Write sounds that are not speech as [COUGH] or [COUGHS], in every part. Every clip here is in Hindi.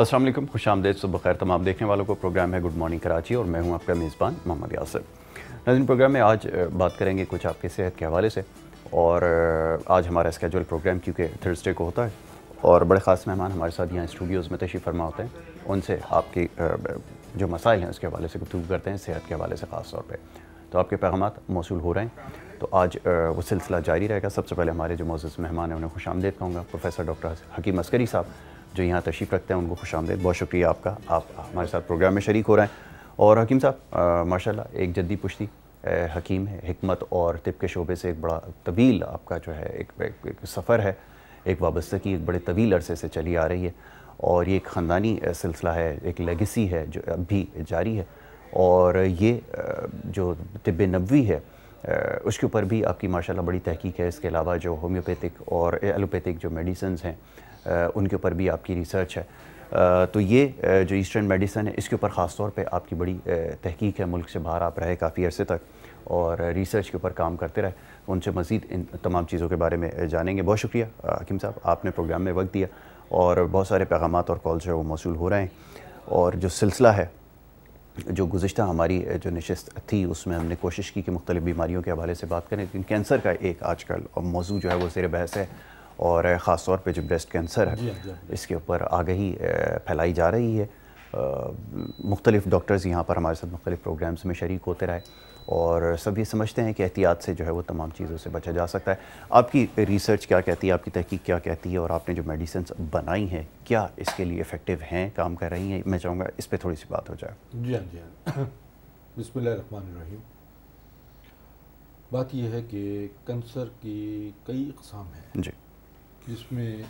असल खुश आमदेद सुबह खैर तमाम देखने वालों को प्रोग्राम है गुड मॉर्निंग कराची और मैं हूँ आपका मेज़बान मोहम्मद यासर नाजिन प्रोग्राम में आज बात करेंगे कुछ आपके सेहत के हवाले से और आज हमारा स्केजुअल प्रोग्राम क्योंकि थर्सडे को होता है और बड़े ख़ास मेहमान हमारे साथ यहाँ स्टूडियोज़ में तशीफ़ फरमा होते हैं उनसे आपकी जो मसाइल हैं उसके हवाले से गुफ्तु करते हैं सेहत के हवाले से ख़ास तौर पर तो आपके पैगाम मौसू हो रहे हैं तो आज वो सिलसिला जारी रहेगा सबसे पहले हमारे जो मोज़ मेहमान हैं उन्हें खुश आमदेद कहूँगा प्रोफेसर डॉक्टर हकीम अस्करी साहब जो यहाँ तशरीफ़ रखते हैं उनको खुश आमदेद बहुत शुक्रिया आपका आप हमारे साथ प्रोग्राम में शरीक हो रहे हैं और हकीम साहब माशाल्लाह एक जद्दी पुश्ती हकीम है हमत और तिब के शोबे से एक बड़ा तवील आपका जो है एक, एक, एक सफ़र है एक वाबस्तगी एक बड़े तवील अरसे से चली आ रही है और ये एक ख़ानदानी सिलसिला है एक लेगेसी है जो अब भी जारी है और ये जो तिब नबी है उसके ऊपर भी आपकी माशाल्लाह बड़ी तहकीक है इसके अलावा जो होम्योपैथिक और एलोपैथिक जो मेडिसन्स हैं उनके ऊपर भी आपकी रिसर्च है तो ये जो ईस्टर्न मेडिसन है इसके ऊपर ख़ास तौर पे आपकी बड़ी तहकीक है मुल्क से बाहर आप रहे काफ़ी अरसे तक और रिसर्च के ऊपर काम करते रहे उनसे मज़ीद इन तमाम चीज़ों के बारे में जानेंगे बहुत शुक्रिया हकीम साहब आपने प्रोग्राम में वक्त दिया और बहुत सारे पैगाम और कॉल जो है वो मौसू हो रहे हैं और जो सिलसिला है जो गुज्त हमारी जो नशस्त थी उसमें हमने कोशिश की कि मुख्तलिफ बीमारियों के हवाले से बात करें लेकिन कैंसर का एक आजकल मौजू जो है वो सर बहस है और ख़ास तौर पे जो ब्रेस्ट कैंसर है हाँ, हाँ, इसके ऊपर आगही फैलाई जा रही है मुख्तलिफ़ डॉक्टर्स यहाँ पर हमारे साथ मुख्तलिफ़ प्रोग्राम्स में शरीक होते रहे और सब ये समझते हैं कि एहतियात से जो है वो तमाम चीज़ों से बचा जा सकता है आपकी रिसर्च क्या कहती है आपकी तहकीक क्या कहती है और आपने जो मेडिसिन बनाई हैं क्या इसके लिए इफ़ेक्टिव हैं काम कर रही हैं मैं चाहूँगा इस पर थोड़ी सी बात हो जाए जी हाँ जी हाँ [COUGHS] रहीम बात यह है कि कैंसर की कई अकसाम हैं जी इसमें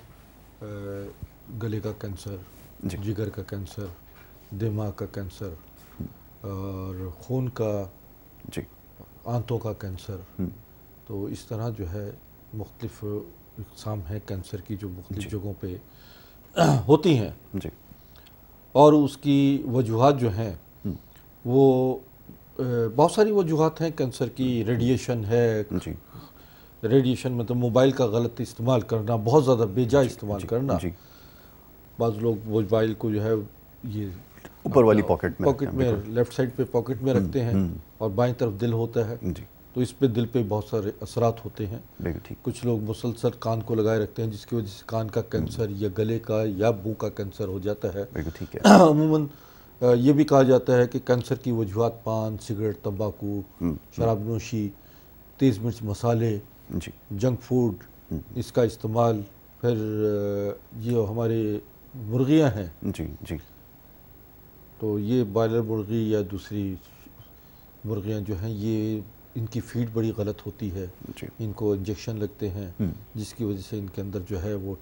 गले का कैंसर जिगर का कैंसर दिमाग का कैंसर और खून का जी आंतों का कैंसर हम्म। तो इस तरह जो है मुख्तफ इकसाम है कैंसर की जो मुख्तलिफ जगहों पे [CLEARS THROAT] होती हैं जी और उसकी वजूहत जो हैं हम्म। वो बहुत सारी वजूहत हैं कैंसर की हम्म। रेडिएशन है जी रेडिएशन मतलब मोबाइल का गलत इस्तेमाल करना बहुत ज़्यादा बेजा इस्तेमाल करना बाज़ लोग मोबाइल को जो है ये ऊपर वाली पॉकेट में पॉकेट में लेफ्ट साइड पे पॉकेट में रखते हैं हम्म, हम्म। और बाएं तरफ दिल होता है तो इस पे दिल पे बहुत सारे असरात होते हैं कुछ लोग मुसलसल कान को लगाए रखते हैं जिसकी वजह से कान का हम्म। कैंसर या गले का या बू का कैंसर हो जाता है ठीक है [CLEARS THROAT] अमूमन ये भी कहा जाता है कि कैंसर की वजूहत पान सिगरेट तम्बाकू शराब नोशी तेज़ मिर्च मसाले जी जंक फूड इसका इस्तेमाल फिर ये हमारे मुर्गियां हैं जी जी तो ये बॉयलर मुर्गी या दूसरी मुर्गियां जो हैं ये इनकी फीड बड़ी गलत होती है इनको इंजेक्शन लगते हैं हम्म। जिसकी वजह से इनके अंदर जो है वो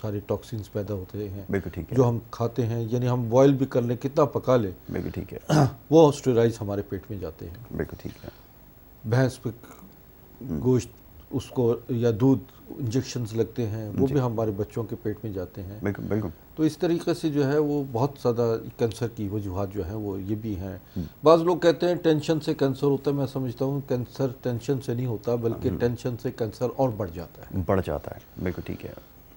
सारे टॉक्सिन्स पैदा होते हैं बिल्कुल ठीक है जो हम खाते हैं यानी हम बॉयल भी कर लें कितना पका लें बिल्कुल ठीक है वो स्टेराइज हमारे पेट में जाते हैं बिल्कुल ठीक है भैंस पे हम्म। गोश्त उसको या दूध इंजेक्शन लगते हैं वो भी हमारे बच्चों के पेट में जाते हैं बिल्कुल बिल्कुल तो इस तरीके से जो है वो बहुत ज़्यादा कैंसर की वजूहत जो है वो ये भी हैं हम्म। बाज़ लोग कहते हैं टेंशन से कैंसर होता है मैं समझता हूँ कैंसर टेंशन से नहीं होता बल्कि टेंशन हम्म। से कैंसर और बढ़ जाता है बढ़ जाता है बिल्कुल ठीक है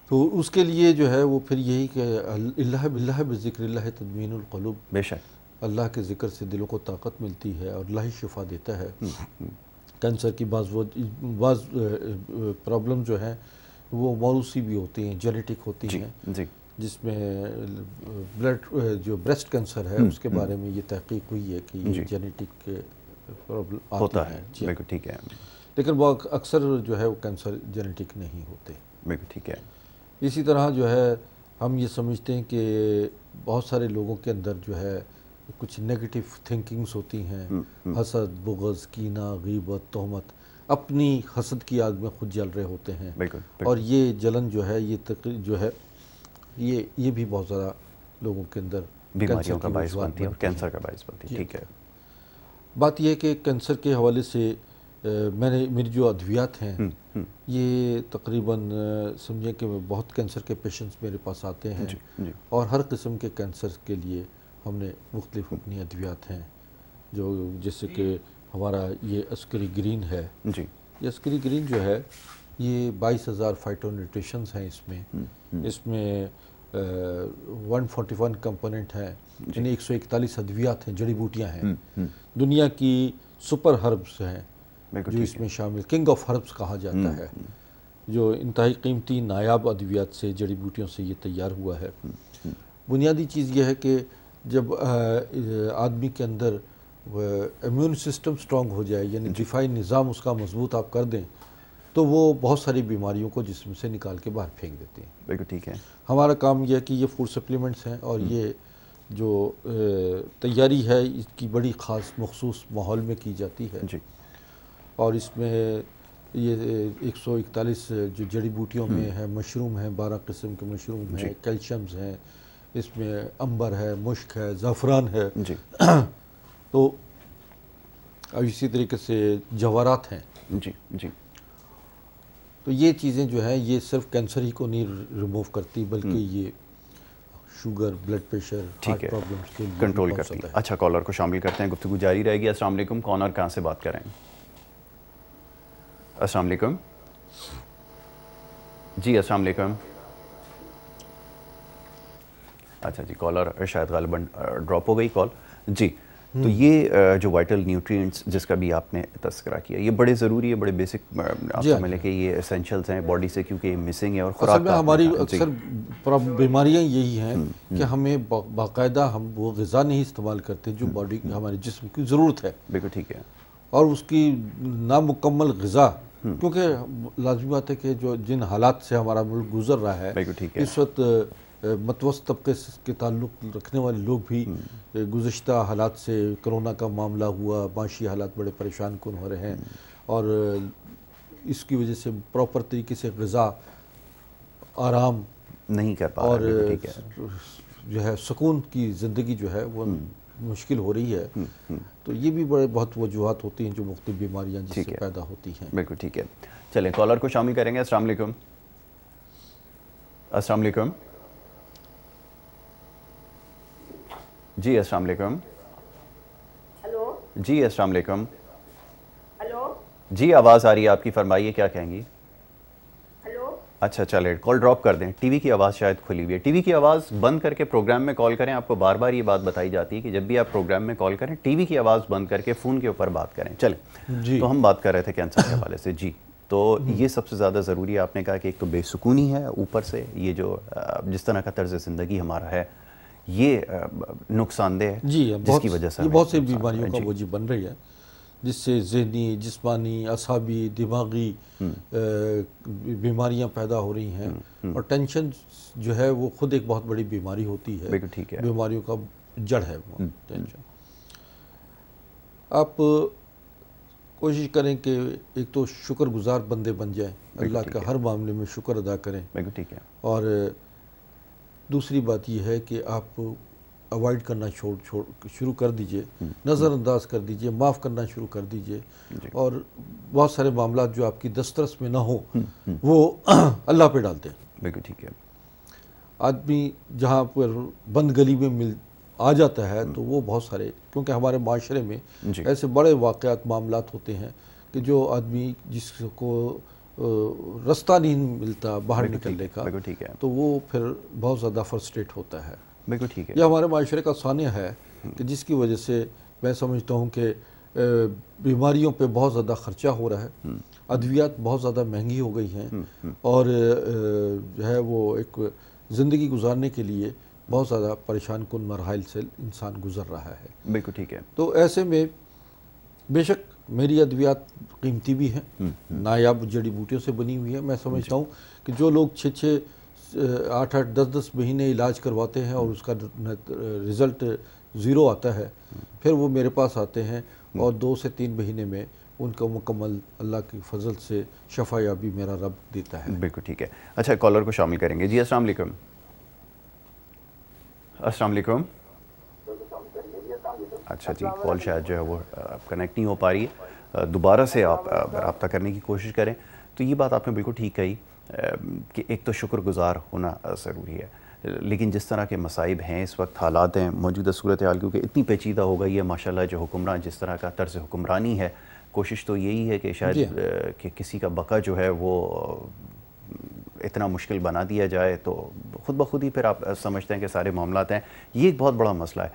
तो उसके लिए जो है वो फिर यही कि अल्लाह बिल्ला बज़िक्र तदमीनकलूब बेशक अल्लाह के ज़िक्र से दिलों को ताकत मिलती है और अल्लाह ही शिफा देता है हम्म, कैंसर की बाज़ प्रॉब्लम जो है वो मौरूसी भी होती हैं जेनेटिक होती हैं जिसमें ब्लड जो ब्रेस्ट कैंसर है हम्म, उसके हम्म। बारे में ये तहकीक हुई है कि जेनेटिक प्रॉब्लम होता है बिल्कुल ठीक है लेकिन वो अक्सर जो है वो कैंसर जेनेटिक नहीं होते बिल्कुल ठीक है इसी तरह जो है हम ये समझते हैं कि बहुत सारे लोगों के अंदर जो है कुछ नेगेटिव थिंकिंग्स होती हैं हम्म, हम्म। हसद बुगज कीना गीबत तहमत अपनी हसद की आग में खुद जल रहे होते हैं बिल्कुल, बिल्कुल। और ये जलन जो है ये तक जो है ये ये भी बहुत ज़्यादा लोगों के अंदर बीमारियों का बायस बनती है और कैंसर का बायस बनती है ठीक है बात यह है कि कैंसर के हवाले से मैंने मेरी जो अद्वियात हैं हम्म, ये तकरीबन समझे कि बहुत कैंसर के पेशेंट्स मेरे पास आते हैं और हर किस्म के कैंसर के लिए हमने मुख्तलिफ अपनी अद्वियात हैं जो जैसे कि हमारा ये अस्करी ग्रीन है जी ये अस्करी ग्रीन जो है ये बाईस हज़ार फाइटो न्यूट्रिशंस हैं इसमें हम्म, हम्म। इसमें वन फोर्टी वन कंपोनेंट हैं यानी एक सौ इकतालीस अद्वियात हैं जड़ी बूटियाँ हैं हम्म, दुनिया की सुपर हर्ब्स हैं जो इसमें शामिल किंग ऑफ हर्ब्स कहा जाता है जो इंतहाई कीमती नायाब अद्वियात से जड़ी बूटियों से ये तैयार हुआ है बुनियादी चीज़ यह है कि जब आदमी के अंदर इम्यून सिस्टम स्ट्रॉन्ग हो जाए यानी दिफाई निज़ाम उसका मजबूत आप कर दें तो वो बहुत सारी बीमारियों को जिसम से निकाल के बाहर फेंक देते हैं बिल्कुल ठीक है हमारा काम यह है कि ये फूड सप्लीमेंट्स हैं और हम्म। ये जो तैयारी है इसकी बड़ी ख़ास मखसूस माहौल में की जाती है जी और इसमें ये 141 जो जड़ी बूटियों में हम्म। है मशरूम हैं बारह किस्म के मशरूम हैं कैल्शियम्स हैं इसमें अंबर है मुश्क है ज़फ़रान है जी [CLEARS THROAT] तो अब इसी तरीके से जवारात हैं जी जी तो ये चीज़ें जो हैं ये सिर्फ कैंसर ही को नहीं रिमूव करती बल्कि हम्म। ये शुगर ब्लड प्रेशर ठीक है प्रॉब्लम्स के कंट्रोल करती है अच्छा कॉलर को शामिल करते हैं गुफ्तु जारी रहेगी असल कौन और कहाँ से बात करें अस्सलाम जी अस्सलाम अच्छा जी कॉलर शायद गालबन ड्रॉप हो गई कॉल जी तो ये जो वाइटल न्यूट्रिएंट्स जिसका भी आपने तस्करा किया ये बड़े ज़रूरी है बड़े बेसिक आपको हाँ, मिले कि ये एसेंशियल्स हैं बॉडी से क्योंकि ये मिसिंग है और खुराक हमारी अक्सर बीमारियां यही हैं हम्म, कि हम्म। हमें बाकायदा हम वो गज़ा नहीं इस्तेमाल करते जो बॉडी हम्म, हमारे जिसम की ज़रूरत है बिल्कुल ठीक है और उसकी नामुकम्मल गज़ा क्योंकि लाजमी बात है कि जो जिन हालात से हमारा मुल्क गुजर रहा है इस वक्त मतवस्त तबके के ताल्लुक रखने वाले लोग भी हम्म। गुज्त हालात से करोना का मामला हुआ माशी हालात बड़े परेशान कन हो रहे हैं हम्म। और इसकी वजह से प्रॉपर तरीके से गज़ा आराम नहीं कर पा और जो है सुकून की ज़िंदगी जो है वो हम्म। मुश्किल हो रही है तो ये भी बड़े बहुत वजूहत होती हैं जो मुख्त बीमारियाँ जिससे पैदा होती हैं बिल्कुल ठीक है चलें कॉलर को शामिल करेंगे अस्सलाम वालेकुम जी अस्सलाम वालेकुम हेलो जी अस्सलाम वालेकुम हेलो जी आवाज़ आ रही है आपकी फरमाइए क्या कहेंगी हेलो अच्छा चले कॉल ड्रॉप कर दें टीवी की आवाज़ शायद खुली हुई है टीवी की आवाज़ बंद करके प्रोग्राम में कॉल करें आपको बार बार ये बात बताई जाती है कि जब भी आप प्रोग्राम में कॉल करें टीवी की आवाज़ बंद करके फ़ोन के ऊपर बात करें चले जी तो हम बात कर रहे थे कैंसर के हवाले से जी तो हम्म। ये सबसे ज़्यादा ज़रूरी है आपने कहा कि एक तो बेसुकूनी है ऊपर से ये जो जिस तरह का तर्ज ज़िंदगी हमारा है ये नुकसानदेह है जी जिसकी वजह से बहुत सी बीमारियों का वजह बन रही है जिससे जहनी जिसमानी असाबी दिमागी हम्म। बीमारियां पैदा हो रही हैं हम्म, हम्म। और टेंशन जो है वो खुद एक बहुत बड़ी बीमारी होती है ठीक है बीमारियों का जड़ है वो टेंशन आप कोशिश करें कि एक तो शुक्रगुजार बंदे बन जाएं अल्लाह का हर मामले में शुक्र अदा करें ठीक है और दूसरी बात यह है कि आप अवॉइड करना छोड़ छोड़ शुरू कर दीजिए हम्म, हम्म। नज़रअंदाज कर दीजिए माफ़ करना शुरू कर दीजिए और बहुत सारे मामला जो आपकी दस्तरस में ना हो हम्म, वो [CLEARS THROAT] अल्लाह पे डालते हैं बिल्कुल ठीक है आदमी जहाँ पर बंद गली में मिल आ जाता है तो वो बहुत सारे क्योंकि हमारे माशरे में ऐसे बड़े वाक़ मामला होते हैं कि जो आदमी जिसको रास्ता नहीं मिलता बाहर निकलने का ठीक है तो वो फिर बहुत ज़्यादा फ्रस्ट्रेट होता है बिल्कुल ठीक है यह हमारे माशरे का सानिया है कि हम्म। जिसकी वजह से मैं समझता हूँ कि बीमारियों पे बहुत ज़्यादा ख़र्चा हो रहा है हम्म। अद्वियात बहुत ज़्यादा महंगी हो गई हैं हम्म, और जो है वो एक ज़िंदगी गुजारने के लिए बहुत ज़्यादा परेशान कन मरहल से इंसान गुजर रहा है बिल्कुल ठीक है तो ऐसे में बेशक मेरी अद्वियात कीमती भी है हम्म, हम्म। नायाब जड़ी बूटियों से बनी हुई है मैं समझता हूँ कि जो लोग छः छः आठ आठ दस दस महीने इलाज करवाते हैं और हम्म। उसका रिज़ल्ट ज़ीरो आता है फिर वो मेरे पास आते हैं और दो से तीन महीने में उनका मुकम्मल अल्लाह की फजल से शफा याबी मेरा रब देता है बिल्कुल ठीक है अच्छा कॉलर को शामिल करेंगे जी असल असल अच्छा जी कॉल शायद जो है वो कनेक्ट नहीं हो पा रही है दोबारा से आप रबता करने की कोशिश करें तो ये बात आपने बिल्कुल ठीक कही कि एक तो शुक्रगुजार होना ज़रूरी है लेकिन जिस तरह के मसाइब हैं इस वक्त हालात हैं मौजूदा सूरत हाल क्योंकि इतनी पेचीदा हो गई है माशाल्लाह जो हुक्मरान जिस तरह का तर्ज हुक्मरानी है कोशिश तो यही है कि शायद कि किसी का बका जो है वो इतना मुश्किल बना दिया जाए तो खुद ब खुद ही फिर आप समझते हैं कि सारे मामला हैं ये एक बहुत बड़ा मसला है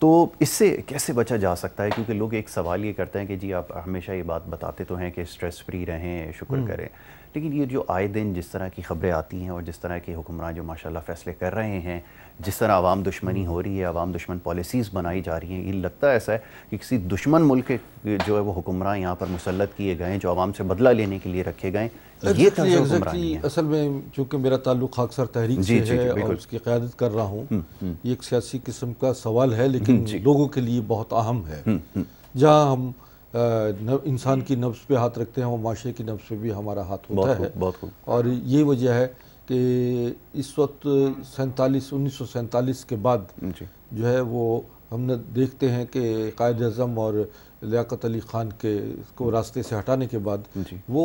तो इससे कैसे बचा जा सकता है क्योंकि लोग एक सवाल ये करते हैं कि जी आप हमेशा ये बात बताते तो हैं कि स्ट्रेस फ्री रहें शुक्र हम्म। करें लेकिन ये जो आए दिन जिस तरह की खबरें आती हैं और जिस तरह के हुक्मरान जो माशाल्लाह फैसले कर रहे हैं जिस तरह आवाम दुश्मनी हो रही है आवाम दुश्मन पॉलिसीज़ बनाई जा रही हैं ये लगता ऐसा है कि किसी दुश्मन मुल्क के जो है वो हुक्मरान यहाँ पर मुसलत किए गए जो आवाम से बदला लेने के लिए रखे गए ये असल में चूँकि मेरा ताल्लुक अक्सर तहरीक जी, से जी, है जी, और उसकी क्यादत कर रहा हूँ हम्म, हम्म। ये एक सियासी किस्म का सवाल है लेकिन लोगों के लिए बहुत अहम है हम्म, जहाँ हम इंसान की नब्स पे हाथ रखते हैं वो माशरे की नब्स पे भी हमारा हाथ होता है और ये वजह है कि इस वक्त सैंतालीस उन्नीस सौ सैंतालीस के बाद जो है वो हमने देखते हैं कि कायद अजम और लियाकत अली ख़ान के को रास्ते से हटाने के बाद वो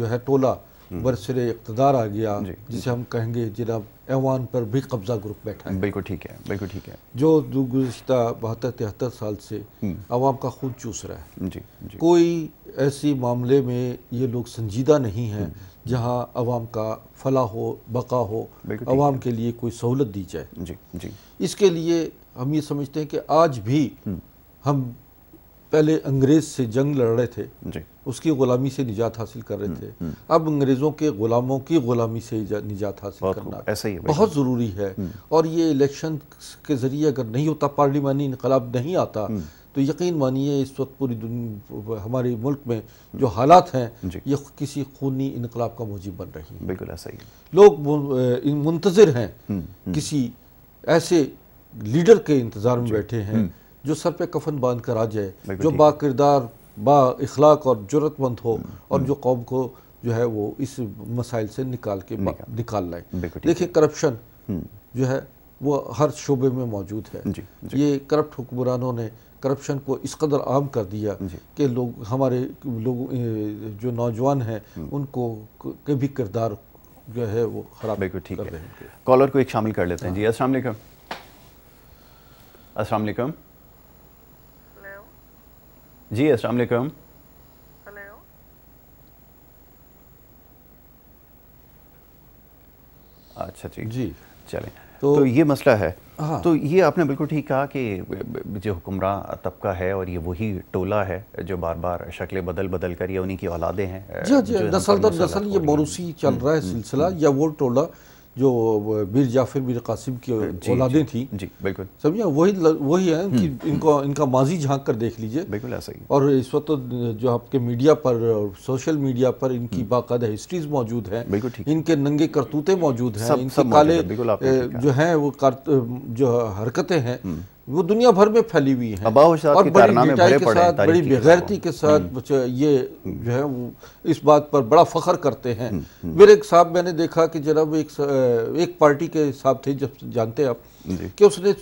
जो है टोला हम्म। बरसर इकतदार आ गया जिसे हम कहेंगे जिला एवान पर भी कब्जा ग्रुप बैठा है बिल्कुल ठीक है बिल्कुल ठीक है जो गुजशत बहत्तर तिहत्तर साल से अवाम हम्म। का खून चूस रहा है जी, जी। कोई ऐसी मामले में ये लोग संजीदा नहीं हैं हम्म। जहाँ आवाम का फला हो बका हो आवाम के लिए कोई सहूलत दी जाए जी जी इसके लिए हम ये समझते हैं कि आज भी हम्म। हम पहले अंग्रेज़ से जंग लड़ रहे थे उसकी ग़ुलामी से निजात हासिल कर रहे हम्म, थे हम्म। अब अंग्रेज़ों के ग़ुलामों की ग़ुलामी से निजात हासिल करना ऐसा ही है बहुत ज़रूरी है और ये इलेक्शन के ज़रिए अगर नहीं होता पार्लिमानी इनकलाब नहीं आता तो यकीन मानिए इस वक्त पूरी दुनिया हमारे मुल्क में जो हालात हैं ये किसी खूनी इनकलाब का मौजूद बन रही है बिल्कुल ऐसा ही लोग मुंतजर हैं हम्म, हम्म। किसी ऐसे लीडर के इंतज़ार में बैठे हैं हम्म। जो सर पे कफन बांध कर आ जाए जो बाकिरदार बा इखलाक और जरूरतमंद हो और जो कौम को जो है वो इस मसाइल से निकाल के निकाल लाए देखिए करप्शन जो है वो हर शोबे में मौजूद है ये करप्ट हुक्मरानों ने करप्शन को इस कदर आम कर दिया कि लोग हमारे लोग जो नौजवान हैं हम्म। उनको के भी किरदार जो है वो खराब बिल्कुल ठीक है कॉलर को एक शामिल कर लेते हैं जी हाँ। अस्सलाम वालेकुम अस्सलाम वालेकुम जी अस्सलाम वालेकुम अच्छा ठीक जी चलें तो, तो ये मसला है हाँ। तो ये आपने बिल्कुल ठीक कहा कि जो हुक्मरान तबका है और ये वही टोला है जो बार बार शक्लें बदल बदल कर या उन्हीं की औलादे हैं जी जी दरअसल दरअसल ये मोरूसी चल हम्म, रहा है हम्म, सिलसिला हम्म। या वो टोला जो मीर जाफिर मीर कासिम की औलादें थी जी बिल्कुल समझिए वही वही है कि हम्म, हम्म। इनको इनका माजी झांक कर देख लीजिए बिल्कुल ऐसा ही और इस वक्त तो जो आपके मीडिया पर सोशल मीडिया पर इनकी हम्म। बाकायदा हिस्ट्रीज मौजूद हैं बिल्कुल ठीक इनके नंगे करतूते मौजूद हैं इनके काले जो हैं वो जो हरकतें हैं वो दुनिया भर में फैली हुई है और बड़ी के साथ बड़ी बेगैरती के साथ ये जो है वो इस बात पर बड़ा फख्र करते हैं हम्म, हम्म। मेरे एक साहब मैंने देखा कि जनाब एक एक पार्टी के साहब थे जब जानते आप कि उसने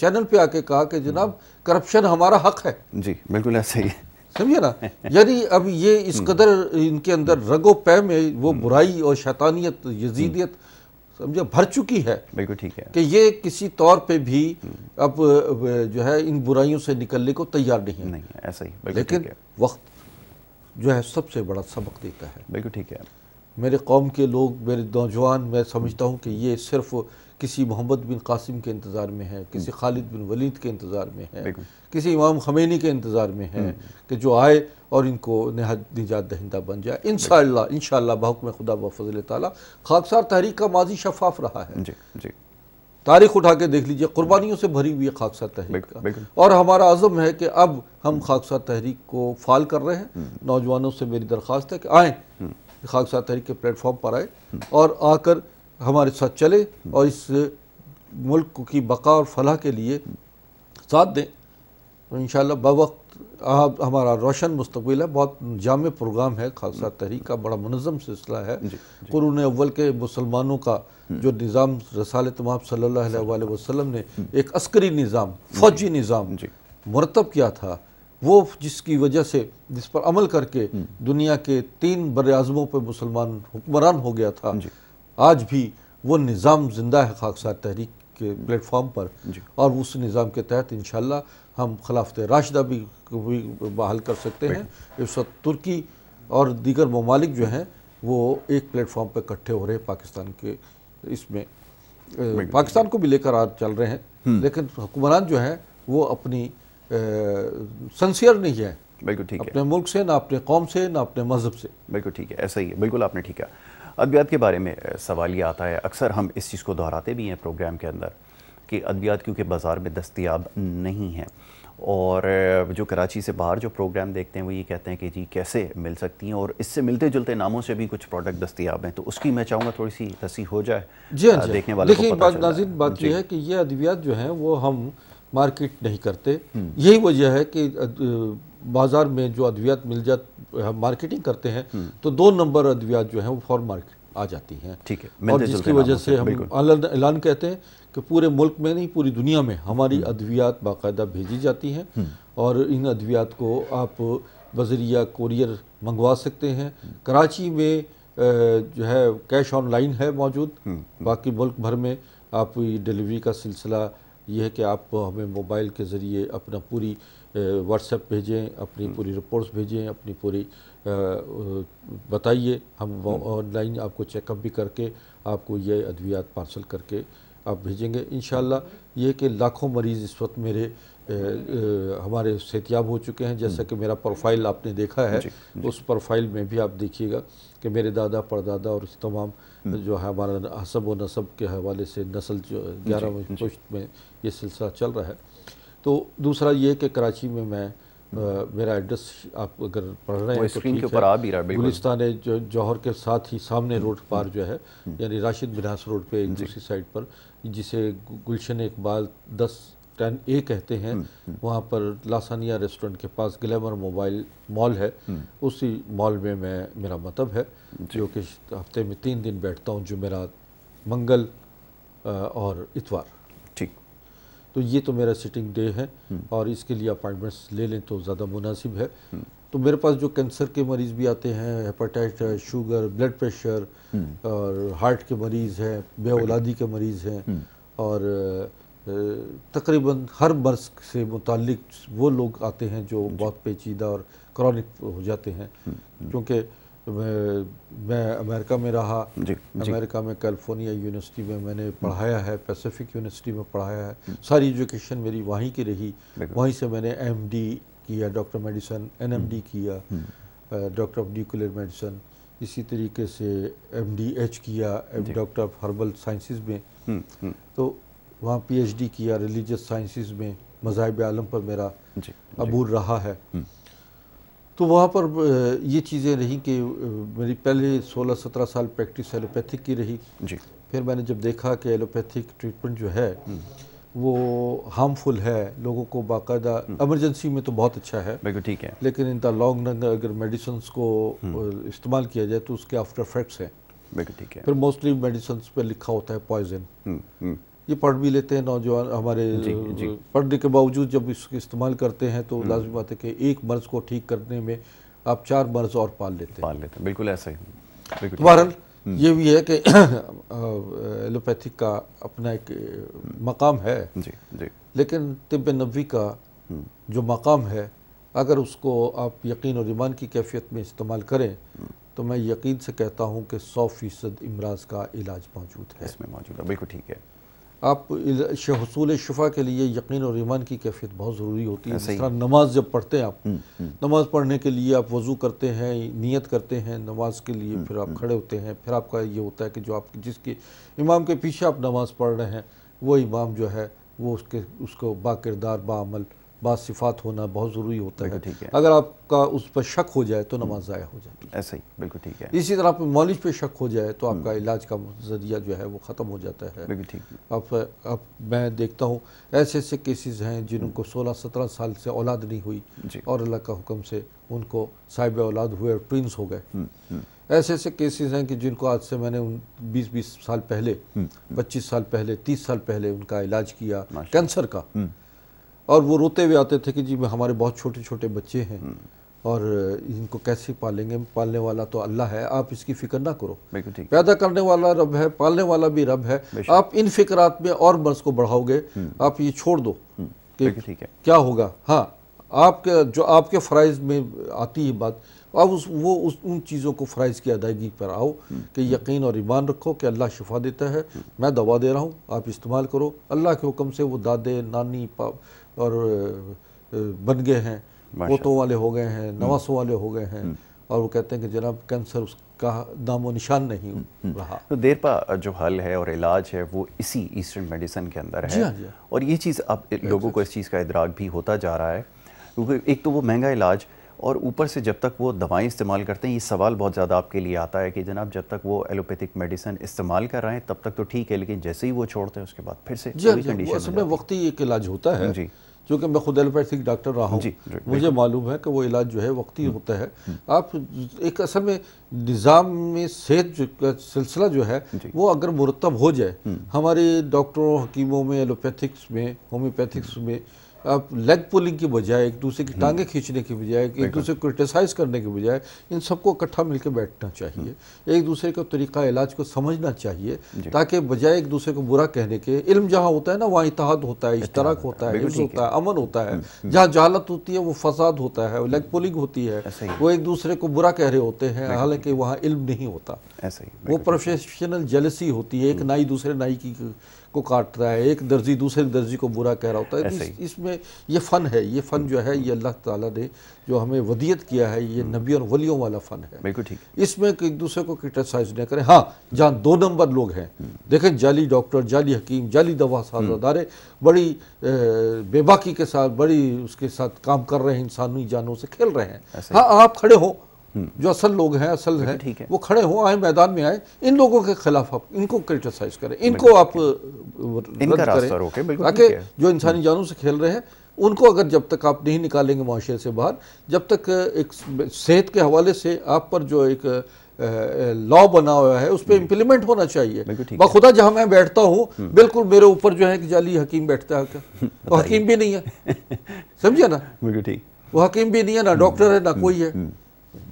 चैनल पे आके कहा कि जनाब करप्शन हमारा हक है जी बिल्कुल ऐसा ही समझे ना यानी अब ये इस हम्म। कदर इनके अंदर रगो पै में वो बुराई और शैतानियत यजीदियत समझो भर चुकी है बिल्कुल ठीक है कि ये किसी तौर पे भी हम्म। अब जो है इन बुराइयों से निकलने को तैयार नहीं है नहीं ऐसा ही लेकिन वक्त जो है सबसे बड़ा सबक देता है बिल्कुल ठीक है मेरे कौम के लोग मेरे नौजवान मैं समझता हूँ कि ये सिर्फ किसी मोहम्मद बिन कासिम के इंतज़ार में है किसी हम्म। खालिद बिन वलीद के इंतज़ार में है किसी इमाम खमेनी के इंतज़ार में है हम्म। कि जो आए और इनको नहाद निजात दहिंदा बन जाए इन इन बहुक में खुदा बफजल ताली खाकसार तहरीक का माजी शफाफ रहा है तारीख उठा के देख लीजिए कुर्बानियों से भरी हुई है खाकसा तहरीक का और हमारा आज़म है कि अब हम खाकसा तहरीक को फाल कर रहे हैं हम्म। नौजवानों से मेरी दरख्वास्त है कि आए खाकसा तहरीक के प्लेटफॉर्म पर आए और आकर हमारे साथ चले और इस मुल्क की बका और फलाह के लिए साथ दें तो इन बवक्त आप हमारा रोशन मुस्तबिल है बहुत जाम प्रोग्राम है खालसा तहरीक का बड़ा मनज़म सिलसिला है कुरून अव्वल के मुसलमानों का हम्म। जो निज़ाम रसाल तमाम सल्ला वसलम ने हम्म। एक अस्करी निज़ाम फ़ौजी निज़ाम मरतब किया था वो जिसकी वजह से जिस पर अमल करके हम्म। दुनिया के तीन बर अजमों पर मुसलमान हुक्मरान हो गया था आज भी वो निज़ाम ज़िंदा है खाकसार तहरीक के प्लेटफॉर्म पर और उस निज़ाम के तहत इन हम खिलाफत राशदा भी, भी बहाल कर सकते हैं इस वक्त तुर्की और दीगर ममालिक जो हैं वो एक प्लेटफॉर्म पर इकट्ठे हो रहे हैं पाकिस्तान के इसमें पाकिस्तान को भी लेकर आज चल रहे हैं हम्म। लेकिन हुक्मरान जो है वो अपनी सन्सियर नहीं है बिल्कुल ठीक है अपने मुल्क से ना अपने कौम से ना अपने मजहब से बिल्कुल ठीक है ऐसा ही है बिल्कुल आपने ठीक है अद्वियात के बारे में सवाल ये आता है अक्सर हम इस चीज़ को दोहराते भी हैं प्रोग्राम के अंदर कि अद्वियात क्योंकि बाज़ार में दस्तियाब नहीं हैं और जो कराची से बाहर जो प्रोग्राम देखते हैं वो ये कहते हैं कि जी कैसे मिल सकती हैं और इससे मिलते जुलते नामों से भी कुछ प्रोडक्ट दस्तियाब हैं तो उसकी मैं चाहूँगा थोड़ी सी रसी हो जाए जी हाँ, हाँ। देखने वाले देखिए बात नाजिर बात यह है कि ये अद्वियात जो हैं वो हम मार्केट नहीं करते हम्म। यही वजह है कि बाज़ार में जो अद्वियात मिल जा हम मार्केटिंग करते हैं हम्म। तो दो नंबर अद्वियात जो हैं वो फॉर मार्केट आ जाती हैं ठीक है और जिसकी वजह से हम ऐलान कहते हैं कि पूरे मुल्क में नहीं पूरी दुनिया में हमारी हम्म। अद्वियात बाकायदा भेजी जाती हैं हम्म। और इन अद्वियात को आप बजरिया कोरियर मंगवा सकते हैं कराची में जो है कैश ऑनलाइन है मौजूद बाकी मुल्क भर में आप डिलीवरी का सिलसिला ये है कि आप हमें मोबाइल के ज़रिए अपना पूरी व्हाट्सएप हम्म। भेजें अपनी पूरी रिपोर्ट्स भेजें अपनी पूरी बताइए हम ऑनलाइन हम्म। आपको चेकअप भी करके आपको ये अद्वियात पार्सल करके आप भेजेंगे इन ये कि लाखों मरीज़ इस वक्त मेरे हमारे सेहतियाब हो चुके हैं जैसा हम्म। कि मेरा प्रोफाइल आपने देखा है उस प्रोफाइल में भी आप देखिएगा कि मेरे दादा परदादा और इस तमाम जो है हमारा हसब व नसब के हवाले से नस्ल जो ग्यारह में ये सिलसिला चल रहा है तो दूसरा ये कि कराची में मैं आ, हम्म। मेरा एड्रेस आप अगर पढ़ रहे हैं तो गुलिस्तान जो जौहर के साथ ही सामने हम्म। रोड पार जो है हम्म। यानी राशिद बिनास रोड पे एक दूसरी साइड पर जिसे गुलशन इकबाल दस टेन ए कहते हैं वहाँ पर लासानिया रेस्टोरेंट के पास ग्लैमर मोबाइल मॉल है उसी मॉल में मैं मेरा मतब है जो कि हफ्ते में तीन दिन बैठता हूँ जो मेरा मंगल और इतवार तो ये तो मेरा सिटिंग डे है और इसके लिए अपॉइंटमेंट्स ले लें तो ज़्यादा मुनासिब है तो मेरे पास जो कैंसर के मरीज़ भी आते हैं हेपाटाइट शुगर ब्लड प्रेशर और हार्ट के मरीज़ हैं बेओलादी के मरीज़ हैं हम्म। और तकरीबन हर मर्स से मुतल वो लोग आते हैं जो बहुत पेचीदा और क्रॉनिक हो जाते हैं हम्म, हम्म। क्योंकि मैं अमेरिका में रहा जी, अमेरिका में कैलिफोर्निया यूनिवर्सिटी में मैंने पढ़ाया है पैसिफिक यूनिवर्सिटी में पढ़ाया है सारी एजुकेशन मेरी वहीं की रही वहीं से मैंने एमडी किया डॉक्टर मेडिसन एनएमडी किया डॉक्टर ऑफ न्यूक्लियर मेडिसन इसी तरीके से एमडीएच किया डॉक्टर ऑफ हर्बल साइंसिस में हम्म, हम्म। तो वहाँ पी किया रिलीजियस साइंसिस में मज़ाहब आलम पर मेरा अबूर रहा है हम्म। तो वहाँ पर ये चीज़ें रही कि मेरी पहले 16-17 साल प्रैक्टिस एलोपैथिक की रही जी फिर मैंने जब देखा कि एलोपैथिक ट्रीटमेंट जो है हम्म। वो हार्मफुल है लोगों को बाकायदा एमरजेंसी हम्म। में तो बहुत अच्छा है बिल्कुल ठीक है लेकिन इन द लॉन्ग रंग अगर मेडिसन को हम्म। इस्तेमाल किया जाए तो उसके आफ्टर इफेक्ट्स हैं बिल्कुल ठीक है फिर मोस्टली मेडिसन पर लिखा होता है पॉइजन ये पढ़ भी लेते हैं नौजवान हमारे जी, जी। पढ़ने के बावजूद जब इसके इस्तेमाल करते हैं तो हम्म। लाजमी बात है कि एक मर्ज़ को ठीक करने में आप चार मर्ज और पाल लेते पाल लेते हैं बिल्कुल ऐसा ही बहरल हम्म। ये भी है कि [CLEARS THROAT] एलोपैथिक का अपना एक हम्म। मकाम है जी जी लेकिन तिब नबी का जो मकाम है अगर उसको आप यकीन और ईमान की कैफियत में इस्तेमाल करें तो मैं यकीन से कहता हूँ कि सौ फ़ीसद इमराज का इलाज मौजूद है इसमें मौजूद है बिल्कुल ठीक है आप हसूल शफा के लिए यकीन और ईमान की कैफियत बहुत ज़रूरी होती है हाँ, जिस नमाज जब पढ़ते हैं आप हम्म, हम्म। नमाज पढ़ने के लिए आप वज़ू करते हैं नियत करते हैं नमाज के लिए हम्म, फिर आप खड़े होते हैं फिर आपका ये होता है कि जो आप जिसके इमाम के पीछे आप नमाज पढ़ रहे हैं वो इमाम जो है वो उसके उसको बाकिरदार बामल बासिफात होना बहुत ज़रूरी होता है ठीक है अगर आपका उस पर शक हो जाए तो नमाज ज़ाया हो जाती है ऐसा ही बिल्कुल ठीक है इसी तरह आप मॉलिज पे शक हो जाए तो आपका हम्म। इलाज का जरिया जो है वो ख़त्म हो जाता है बिल्कुल ठीक अब अब मैं देखता हूँ ऐसे ऐसे केसेस हैं जिनको हम्म। सोलह सत्रह साल से औलाद नहीं हुई और अल्लाह का हुक्म से उनको साहिब औलाद हुए और प्रिंस हो गए हम्म, ऐसे ऐसे केसेस हैं कि जिनको आज से मैंने उन 20-20 साल पहले 25 साल पहले 30 साल पहले उनका इलाज किया कैंसर का और वो रोते हुए आते थे कि जी हमारे बहुत छोटे छोटे बच्चे हैं हम्म। और इनको कैसे पालेंगे पालने वाला तो अल्लाह है आप इसकी फिक्र ना करो पैदा करने वाला रब है पालने वाला भी रब है आप इन फिक्रात में और मर्ज को बढ़ाओगे हम्म। आप ये छोड़ दो हम्म। कि क्या होगा हाँ आपके जो आपके फ़राइज़ में आती है बात अब उस वो उस उन चीज़ों को फ़राइज़ की अदायगी पर आओ कि यकीन और ईमान रखो कि अल्लाह शिफा देता है मैं दवा दे रहा हूँ आप इस्तेमाल करो अल्लाह के हुक्म से वो दादे नानी पा और बन गए हैं पोतों वाले हो गए हैं हम्म। नवासों वाले हो गए हैं हम्म। और वो कहते हैं कि जनाब कैंसर उसका दामो निशान नहीं हम्म, रहा तो देरपा जो हल है और इलाज है वो इसी ईस्टर्न मेडिसिन के अंदर है जी हाँ, जी। हाँ। और ये चीज़ अब लोगों को इस चीज़ का इदराक भी होता जा रहा है क्योंकि एक तो वो महंगा इलाज और ऊपर से जब तक वो दवाएं इस्तेमाल करते हैं ये सवाल बहुत ज़्यादा आपके लिए आता है कि जनाब जब तक वो एलोपैथिक मेडिसिन इस्तेमाल कर रहे हैं तब तक तो ठीक है लेकिन जैसे ही वो छोड़ते हैं उसके बाद फिर से कंडीशन हाँ, हाँ, वक्ती एक इलाज होता है जी क्योंकि मैं खुद एलोपैथिक डॉक्टर रहा हूँ मुझे मालूम है कि वो इलाज जो है वक्ती हम्म। होता है हम्म। आप एक असल में निज़ाम में सेहत का सिलसिला जो है वो अगर मुरतब हो जाए हम्म। हमारे डॉक्टरों हकीमों में एलोपैथिक्स में होम्योपैथिक्स में आप लेग पुलिंग की बजाय एक दूसरे की हम्म। टांगे खींचने की बजाय एक दूसरे को क्रिटिसाइज करने की बजाय इन सबको इकट्ठा मिलकर बैठना चाहिए हम्म। एक दूसरे का तरीका इलाज को समझना चाहिए ताकि बजाय एक दूसरे को बुरा कहने के इल्म जहाँ होता है ना वहाँ इतिहाद होता है इश्तराक होता है होता है अमन होता है हम्म, जहाँ जालत होती है वो फसाद होता है लेग पुलिंग होती है वो एक दूसरे को बुरा कह रहे होते हैं हालांकि वहाँ इल्म नहीं होता वो प्रोफेशनल जेलसी होती है एक नाई दूसरे नाई की को काट रहा है एक दर्जी दूसरे दर्जी को बुरा कह रहा होता है इसमें तो इस, इसमें ये फ़न है ये फ़न जो है ये अल्लाह ताला ने जो हमें वदियत किया है ये हम्म। नबी और वलियों वाला फ़न है बिल्कुल ठीक इसमें एक दूसरे को क्रिटिसाइज ना करें हाँ जहाँ दो नंबर लोग हैं हम्म। देखें जाली डॉक्टर जाली हकीम जाली दवा साजादारे हम्म। बड़ी बेबाकी के साथ बड़ी उसके साथ काम कर रहे हैं इंसानी जानों से खेल रहे हैं हाँ आप खड़े हों जो असल लोग हैं असल हैं है। वो खड़े हो आए मैदान में आए इन लोगों के खिलाफ आप इनको क्रिटिसाइज करें इनको आप ताकि जो इंसानी जानों से खेल रहे हैं उनको अगर जब तक आप नहीं निकालेंगे माशरे से बाहर जब तक एक सेहत के हवाले से आप पर जो एक लॉ बना हुआ है उस पर इम्प्लीमेंट होना चाहिए बखुदा जहाँ मैं बैठता हूँ हम्म। बिल्कुल मेरे ऊपर जो है कि जाली हकीम बैठता है क्या [LAUGHS] हकीम भी नहीं है [LAUGHS] समझे ना बिल्कुल ठीक वो हकीम भी नहीं है ना हम्म। डॉक्टर है ना हम्म। कोई है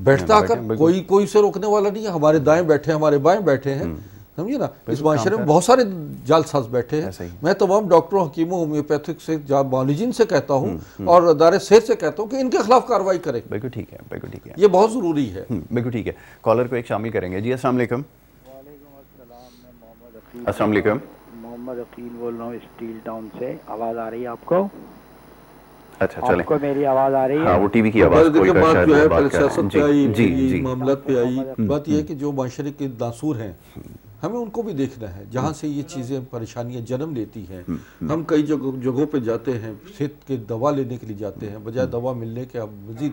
बैठता आकर कोई कोई से रोकने वाला नहीं है हमारे दाएं बैठे हैं हमारे बाएं बैठे हैं हम्म। समझिए ना इस माशरे में बहुत सारे जालसाज बैठे हैं मैं तमाम डॉक्टरों हकीमों होम्योपैथिक से बायोलॉजिन से कहता हूँ हम्म, हम्म। और दार सेहत से कहता हूँ कि इनके खिलाफ कार्रवाई करें बिल्कुल ठीक है बिल्कुल ठीक है ये बहुत ज़रूरी है बिल्कुल ठीक है कॉलर को एक शामिल करेंगे जी असल असल मोहम्मद अकील बोल रहा हूँ स्टील टाउन से आवाज़ आ रही है आपको अच्छा चले आपको मेरी आवाज आ रही है हाँ, वो टीवी की तो आवाज कोई बात जो है पहले सियासत पे आई जी, जी, मामलत पे आई बात यह है कि जो माशरे के दासूर हैं हमें उनको भी देखना है जहाँ से ये चीज़ें परेशानियाँ जन्म लेती हैं हम्म, हम्म। हम कई जगहों पे जाते हैं सेहत के दवा लेने के लिए जाते हैं बजाय हम्म। दवा मिलने के हम मजीद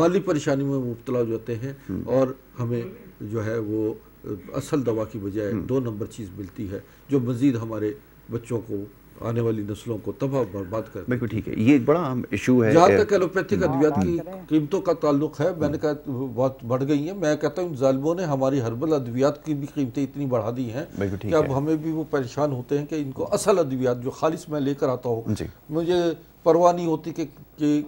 माली परेशानी में मुबतला हो जाते हैं और हमें जो है वो असल दवा की बजाय दो नंबर चीज़ मिलती है जो मज़ीद हमारे बच्चों को आने वाली नस्लों को तबाह बर्बाद कर बिल्कुल ठीक है ये एक बड़ा अहम इशू है जहाँ तक एलोपैथिक हाँ, अद्वियात की कीमतों का ताल्लुक है मैंने कहा बहुत बढ़ गई है मैं कहता हूँ जालमों ने हमारी हर्बल अद्वियात की भी कीमतें इतनी बढ़ा दी हैं कि अब है। हमें भी वो परेशान होते हैं कि इनको असल अद्वियात जो खालिश मैं लेकर आता हूँ मुझे परवाह नहीं होती कि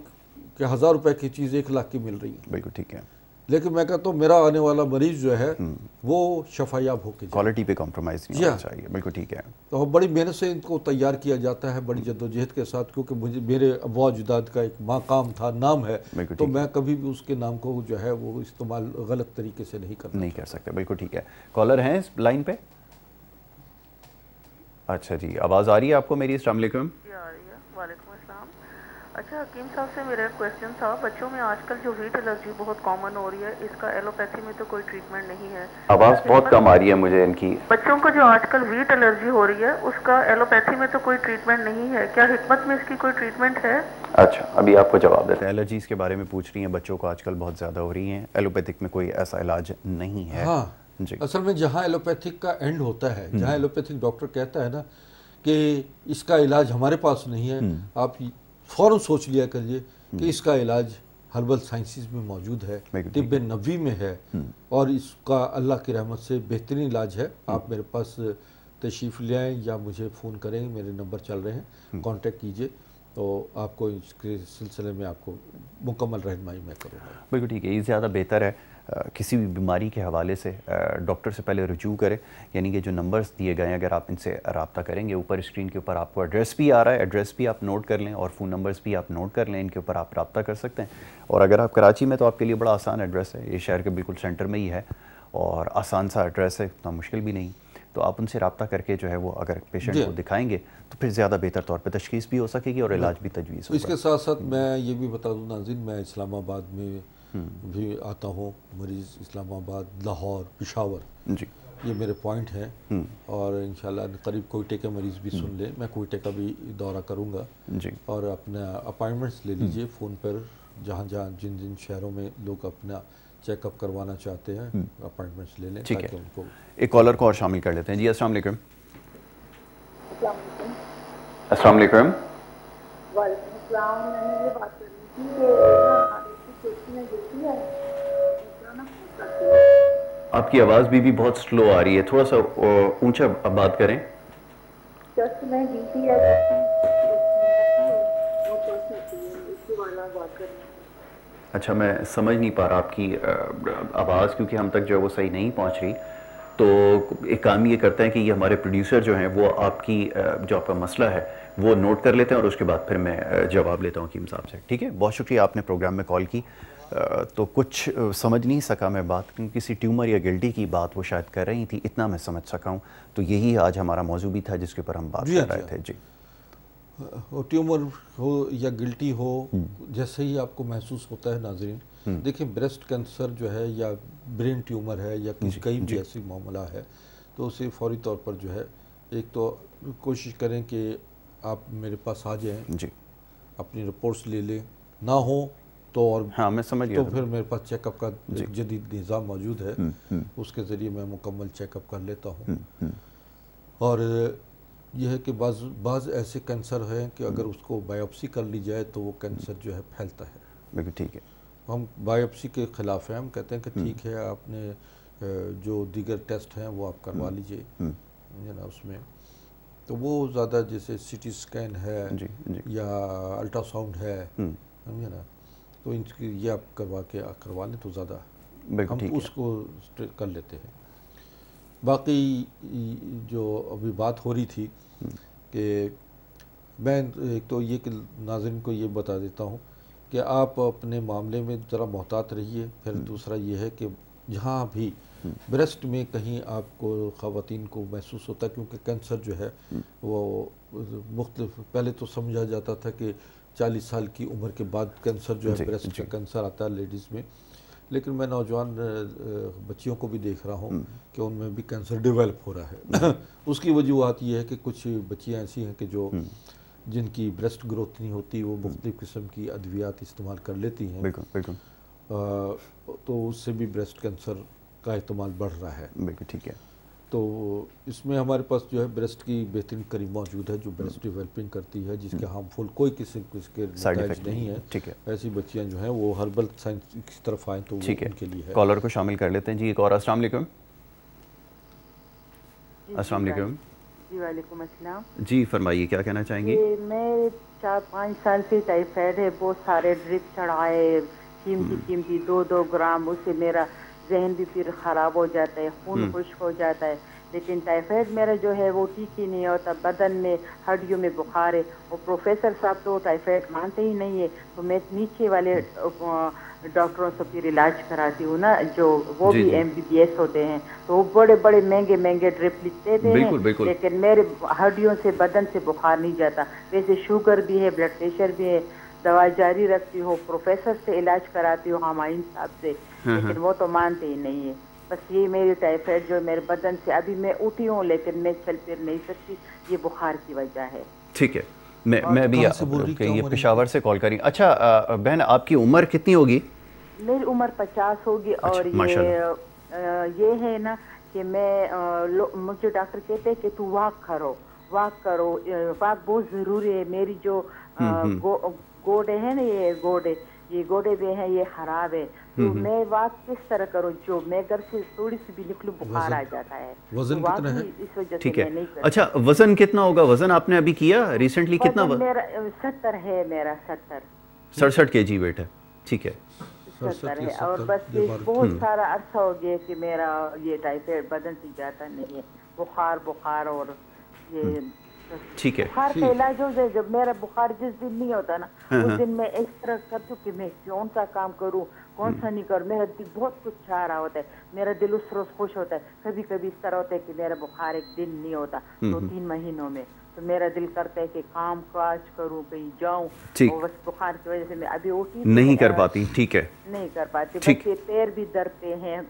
हज़ार रुपये की चीज़ एक लाख की मिल रही है बिल्कुल ठीक है लेकिन मैं कहता हूँ मेरा आने वाला मरीज जो है हम्म। वो शफायाब होकर क्वालिटी पे कॉम्प्रोमाइज़ नहीं होना चाहिए बिल्कुल ठीक है तो बड़ी मेहनत से इनको तैयार किया जाता है बड़ी जद्दोजहद के साथ क्योंकि मुझे मेरे अबवा जुदाद का एक माकाम था नाम है तो मैं कभी भी उसके नाम को जो है वो इस्तेमाल गलत तरीके से नहीं कर नहीं कर सकते बिल्कुल ठीक है कॉलर हैं इस लाइन पे अच्छा जी आवाज़ आ रही है आपको मेरी असलम अच्छा हकीम साहब से मेरा एक क्वेश्चन था बच्चों में आजकल जो हीट एलर्जी बहुत कॉमन हो रही है इसका एलोपैथी में तो कोई ट्रीटमेंट नहीं है आवाज बहुत कम आ रही है मुझे इनकी बच्चों को जो आजकल हीट एलर्जी हो रही है उसका एलोपैथी में तो कोई ट्रीटमेंट नहीं है क्या हिकमत में इसकी कोई ट्रीटमेंट है अच्छा अभी आपको जवाब देते हैं एलर्जीज के बारे में पूछ रही है बच्चों को आजकल बहुत ज़्यादा हो रही है एलोपैथिक में कोई ऐसा इलाज नहीं है हाँ, असल में जहाँ एलोपैथिक का एंड होता है जहाँ एलोपैथिक हम्म। डॉक्टर कहता है ना कि इसका इलाज हमारे पास नहीं है हम्म। आप फ़ौर सोच लिया करिए कि हम्म। इसका इलाज हर्बल साइंसिस में मौजूद है तिब नबी में है हम्म। और इसका अल्लाह की रहमत से बेहतरीन इलाज है हम्म। आप मेरे पास तशीफ ले आएँ या मुझे फ़ोन करें मेरे नंबर चल रहे हैं कॉन्टेक्ट कीजिए तो आपको इसके सिलसिले में आपको मुकम्मल रहनमाई मैं करूँगा बिल्कुल ठीक है ये ज़्यादा बेहतर है किसी भी बीमारी के हवाले से डॉक्टर से पहले रजू करें यानी कि जो नंबर्स दिए गए हैं अगर आप इनसे रबता करेंगे ऊपर स्क्रीन के ऊपर आपको एड्रेस भी आ रहा है एड्रेस भी आप नोट कर लें और फ़ोन नंबर्स भी आप नोट कर लें इनके ऊपर आप रबा कर सकते हैं और अगर आप कराची में तो आपके लिए बड़ा आसान एड्रेस है ये शहर के बिल्कुल सेंटर में ही है और आसान सा एड्रेस है इतना मुश्किल भी नहीं तो आप उनसे रबता करके जो है वो अगर पेशेंट को दिखाएंगे तो फिर ज़्यादा बेहतर तौर पर तशखीस भी हो सकेगी और इलाज भी तजवीज़ इसके साथ साथ मैं ये भी बता दूँ नाजिन मैं इस्लामाबाद में भी आता हूँ मरीज इस्लामाबाद लाहौर पिशावर जी ये मेरे पॉइंट हैं हम्म। और इन करीब कोयटे के मरीज़ भी सुन हम्म। ले मैं कोयटे का भी दौरा करूँगा और अपना अपॉइंटमेंट्स ले हम्म। लीजिए फ़ोन पर जहाँ जहाँ जिन जिन शहरों में लोग अपना चेकअप करवाना चाहते हैं अपॉइंटमेंट्स ले लें ठीक है उनको एक कॉलर को और शामिल कर लेते हैं जी असल अस्सलाम वालेकुम मैंने ये बात करनी थी आपकी आवाज भी, भी बहुत स्लो आ रही है थोड़ा सा ऊंचा बात करें अच्छा मैं समझ नहीं पा रहा आपकी आवाज़ क्योंकि हम तक जो है वो सही नहीं पहुंच रही तो एक काम ये करते हैं कि ये हमारे प्रोड्यूसर जो हैं वो आपकी जो आपका मसला है वो नोट कर लेते हैं और उसके बाद फिर मैं जवाब लेता हूँ कीम साहब से ठीक है बहुत शुक्रिया आपने प्रोग्राम में कॉल की तो कुछ समझ नहीं सका मैं बात क्योंकि किसी ट्यूमर या गिल्टी की बात वो शायद कर रही थी इतना मैं समझ सका हूँ तो यही आज हमारा मौजू भी था जिसके ऊपर हम बात कर हाँ रहे हाँ। थे जी वो ट्यूमर हो या गिल्टी हो हम्म। जैसे ही आपको महसूस होता है नाजरीन हम्म। देखिए ब्रेस्ट कैंसर जो है या ब्रेन ट्यूमर है या कई भी ऐसी मामला है तो उसे फौरी तौर पर जो है एक तो कोशिश करें कि आप मेरे पास आ जाए जी अपनी रिपोर्ट्स ले लें ना हो तो और हाँ मैं समझ तो फिर मेरे पास चेकअप का जदीद निज़ाम मौजूद है हम्म, हम्म। उसके ज़रिए मैं मुकम्मल चेकअप कर लेता हूँ हम्म, और यह है कि बाज बाज ऐसे कैंसर हैं कि अगर उसको बायोप्सी कर ली जाए तो वो कैंसर जो है फैलता है बिल्कुल ठीक है हम बायोप्सी के ख़िलाफ़ हैं हम कहते हैं कि ठीक है आपने जो दीगर टेस्ट हैं वो आप करवा लीजिए ना उसमें तो वो ज़्यादा जैसे सिटी स्कैन है जी, जी। या अल्ट्रासाउंड है हम्म। समझे ना तो इनकी ये आप करवा के करवा लें तो ज़्यादा हम उसको कर लेते हैं बाकी जो अभी बात हो रही थी हम्म। कि मैं एक तो ये कि नाजरन को ये बता देता हूँ कि आप अपने मामले में ज़रा मोहतात रहिए फिर हम्म। दूसरा ये है कि जहाँ भी ब्रेस्ट में कहीं आपको ख़वान को महसूस होता है क्योंकि कैंसर जो है वो मुख्त पहले तो समझा जाता था कि चालीस साल की उम्र के बाद कैंसर जो है ब्रेस्ट का कैंसर आता है लेडीज़ में लेकिन मैं नौजवान बच्चियों को भी देख रहा हूँ हम्म। कि उनमें भी कैंसर डेवलप हो रहा है हम्म। उसकी वजूहत यह है कि कुछ बच्चियाँ ऐसी हैं कि जो हम्म। जिनकी ब्रेस्ट ग्रोथ नहीं होती वो मुख्तु किस्म की अद्वियात इस्तेमाल कर लेती हैं बिल्कुल बिल्कुल तो उससे भी ब्रेस्ट कैंसर का इस्तेमाल बढ़ रहा है बिल्कुल ठीक है तो इसमें हमारे पास जो है ब्रेस्ट की बेहतरीन करीम मौजूद है जो ब्रेस्ट डिवेलपिंग करती है जिसके हम्म। हार्मफुल कोई किसी के नतज नहीं है ठीक है ऐसी बच्चियाँ जो हैं वो हर्बल साइंस की तरफ आएँ तो ठीक है लिए है कॉलर को शामिल कर लेते हैं जी एक और असल वालेकुम जी वालेकुम अस्सलाम जी फरमाइए क्या कहना चाहेंगे मैं चार पाँच साल से टाइफाइड है बहुत सारे ड्रिप चढ़ाए हम्म। कीमती कीमती दो दो ग्राम उससे मेरा जहन भी फिर ख़राब हो जाता है खून खुश्क हो जाता है लेकिन टाइफाइड मेरा जो है वो ठीक ही नहीं होता बदन में हड्डियों में बुखार है और प्रोफेसर साहब तो टाइफाइड मानते ही नहीं है तो मैं नीचे वाले डॉक्टरों से फिर इलाज कराती हूँ ना जो वो भी एम होते हैं तो वो बड़े बड़े महंगे महंगे ड्रिप लिखते थे लेकिन मेरे हड्डियों से बदन से बुखार नहीं जाता वैसे शुगर भी है ब्लड प्रेशर भी है दवा जारी रखती हो प्रोफेसर से इलाज कराती हो हमाइन साहब से हाँ, लेकिन हाँ। वो तो मानते ही नहीं है बस ये मेरी टाइफाइड जो मेरे बदन से अभी मैं उठी हूँ लेकिन मैं चल फिर नहीं सकती ये बुखार की वजह है ठीक है मैं मैं भी आपके ये पिशावर से कॉल करी अच्छा बहन आपकी उम्र कितनी होगी मेरी उम्र पचास होगी अच्छा, और ये ये है ना कि मैं मुझे डॉक्टर कहते हैं कि तू वाक करो वाक करो वाक बहुत ज़रूरी है मेरी जो हम्म, हम्म। गो, गोडे है ना ये गोडे ये गोडे हुए हैं ये खराब है तो मैं वाक किस तरह करूँ जो मैं घर से थोड़ी सी भी निकलू बुखार आ जाता है तो वजन कितना है इस वजह ठीक है अच्छा वजन कितना होगा वजन आपने अभी किया रिसेंटली कितना सत्तर है मेरा सत्तर सड़सठ के जी वेट है ठीक है और बस ये बहुत हम्म। सारा अर्सा हो गया कि मेरा ये टाइफाइड बदन से जाता नहीं है बुखार बुखार और ये हम्म। ठीक है बुखार का इलाज हो जाए जब मेरा बुखार जिस दिन नहीं होता ना हाँ, उस हाँ। दिन मैं इस तरह कर हूँ की मैं कौन सा काम करूँ कौन सा हम्म। नहीं करूँ मेरा दिल बहुत कुछ छा रहा होता है मेरा दिल उस रोज खुश होता है कभी कभी इस तरह होता है कि मेरा बुखार एक दिन नहीं होता दो हम्म, हम्म। तीन महीनों में तो मेरा दिल करता है कि काम काज करूं कहीं जाऊं और बस बुखार की वजह से मैं अभी उठी नहीं कर पाती ठीक है नहीं कर पाती ये पैर भी दर्दते हैं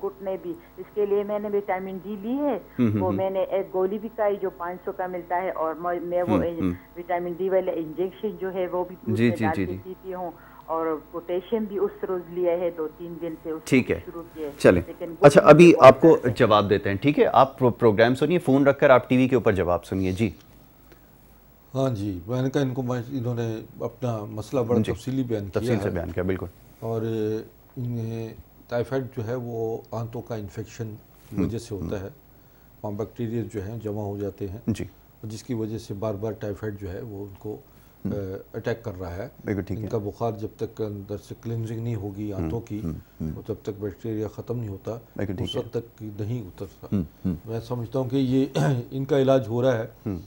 घुटने भी इसके लिए मैंने विटामिन डी ली है हम्म, हम्म, वो हम्म। मैंने एक गोली भी खाई जो 500 का मिलता है और मैं वो विटामिन डी वाले इंजेक्शन जो है वो भी जी जी जी पीती हूँ और पोटेशियम भी उस रोज लिया है दो तीन दिन से ठीक है चले अच्छा अभी आपको जवाब देते हैं ठीक है आप प्रोग्राम सुनिए फोन रखकर आप टीवी के ऊपर जवाब सुनिए जी हाँ जी मैंने कहा इनको इन्होंने अपना मसला बड़ा तफसीली बयान किया से बयान किया बिल्कुल और इन्हें टाइफाइड जो है वो आंतों का इन्फेक्शन की हम्म, वजह से होता हम्म। है वहाँ बैक्टीरिया जो है जमा हो जाते हैं जी जिसकी वजह से बार बार टाइफाइड जो है वो उनको हम्म। अटैक कर रहा है इनका बुखार जब तक अंदर से क्लिनजिंग नहीं होगी आंतों की वो तो तब तक बैक्टीरिया ख़त्म नहीं होता उस तक नहीं उतरता मैं समझता हूँ कि ये [CLEARS THROAT] इनका इलाज हो रहा है